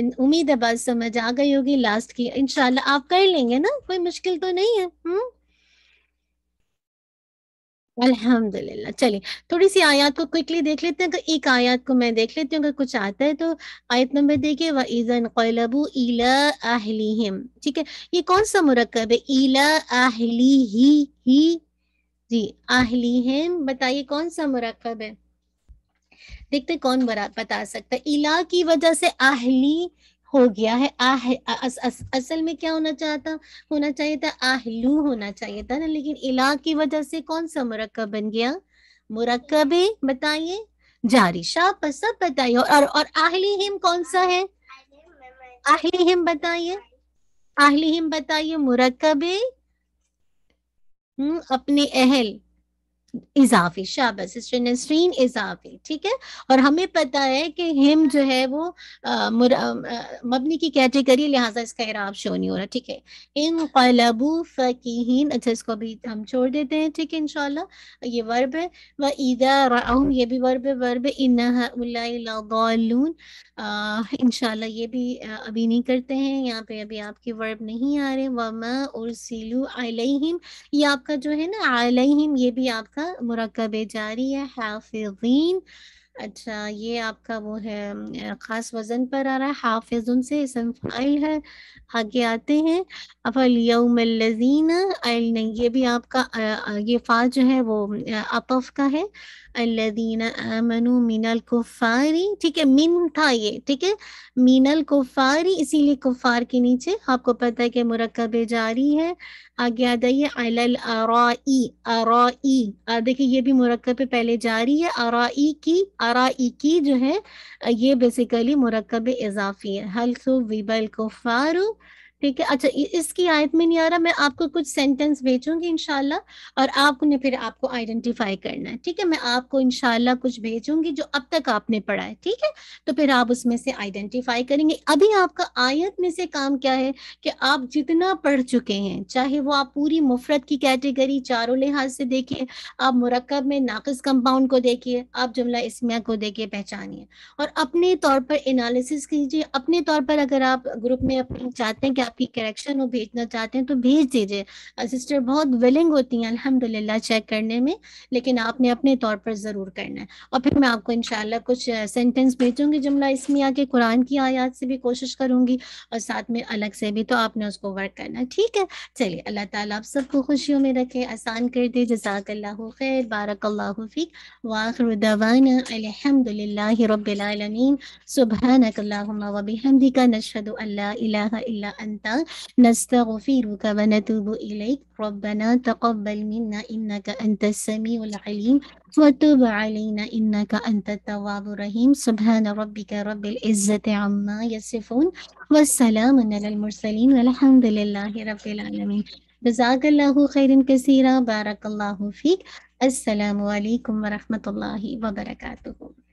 उम्मीद है बात समझ आ गई होगी लास्ट की इनशाला आप कर लेंगे ना कोई मुश्किल तो नहीं है हु? हम्म? अल्हम्दुलिल्लाह चलिए थोड़ी सी आयत को क्विकली देख लेते हैं अगर एक आयत को मैं देख लेती हूँ अगर कुछ आता है तो आयत नंबर देखिए व ईजन कलबू ईला आहलीम ठीक है ये कौन सा मुरकब है ईला आहली ही ही जी आहलीम बताइए कौन सा मुरकब है देखते कौन बरा, बता सकता है इला की वजह से आहली हो गया है आह अस, अस, असल में क्या होना चाहता होना चाहिए था आहलू होना चाहिए था ना लेकिन इला की वजह से कौन सा मुरक्ब बन गया मुरक्बे बताइए जारी शाह सब बताइए और और आहली हिम कौन सा है आहली हिम बताइए आहली हिम बताइए हम्म अपने अहल इजाफी शाबसिन नसरीन इजाफी ठीक है और हमें पता है कि हिम जो है वो मबनी की कैटेगरी लिहाजा इसका इराब शो नहीं हो रहा ठीक है इन कलबू फ़कीन अच्छा इसको अभी हम छोड़ देते हैं ठीक है इनशाला ये वर्ब है व ईदा ये भी वर्ब है वर्ब इन उलाउन इनशाला ये भी अभी नहीं करते हैं यहाँ पे अभी आपके वर्ब नहीं आ रहे वमा और सीलू ये आपका जो है ना आलहिम ये भी आपका مركبة جارية حافظين अच्छा ये आपका वो है ख़ास वज़न पर आ रहा है हाफ़िज़ुन से इसम फ़ाइल है आगे आते हैं अफल यौमल्लज़ीन नहीं ये भी आपका ये फ़ा जो है वो अपफ का है अल्लदीन अमनु मीनल कुफ़ारी ठीक है मिन था ये ठीक है मीनल कुफ़ारी इसीलिए कुफ़ार के नीचे आपको पता है कि मरकब जारी है आगे आ जाइए अल आरा ई आरा देखिए ये भी मरकब पहले जारी है आरा की की जो है ये बेसिकली मरकब इजाफी है हल्सु विबल कुफारू ठीक है अच्छा इसकी आयत में नहीं आ रहा मैं आपको कुछ सेंटेंस भेजूंगी इनशाला और आपने फिर आपको आइडेंटिफाई करना है ठीक है मैं आपको इनशाला कुछ भेजूंगी जो अब तक आपने पढ़ा है ठीक है तो फिर आप उसमें से आइडेंटिफाई करेंगे अभी आपका आयत में से काम क्या है कि आप जितना पढ़ चुके हैं चाहे वो आप पूरी मुफरत की कैटेगरी चारों लिहाज से देखिए आप मुरकब में नाकस कंपाउंड को देखिए आप जुमला इसमिया को देखिए पहचानिए और अपने तौर पर एनालिसिस कीजिए अपने तौर पर अगर आप ग्रुप में अपनी चाहते हैं कि आप आपकी करेक्शन हो भेजना चाहते हैं तो भेज दीजिए सिस्टर बहुत विलिंग होती हैं अल्हम्दुलिल्लाह चेक करने में लेकिन आपने अपने तौर पर ज़रूर करना है और फिर मैं आपको इन कुछ सेंटेंस भेजूंगी जुमला इसमिया के कुरान की आयात से भी कोशिश करूंगी और साथ में अलग से भी तो आपने उसको वर्क करना ठीक है चलिए अल्लाह ताला आप सबको खुशियों में रखे आसान कर दे जजाकल्ला खैर बारकल्ला फ़ी वाखर दवाना अलहमदिल्ला रबालमीन सुबह नकल्ला वबिहमदिका नशद अल्लाह इला أنت نستغفرك ونتوب إليك ربنا تقبل منا إنك أنت السميع العليم وتوب علينا إنك أنت التواب الرحيم سبحان ربك رب العزة عما يصفون والسلام على المرسلين والحمد لله رب العالمين جزاك الله خيرا كثيرا بارك الله فيك السلام عليكم ورحمة الله وبركاته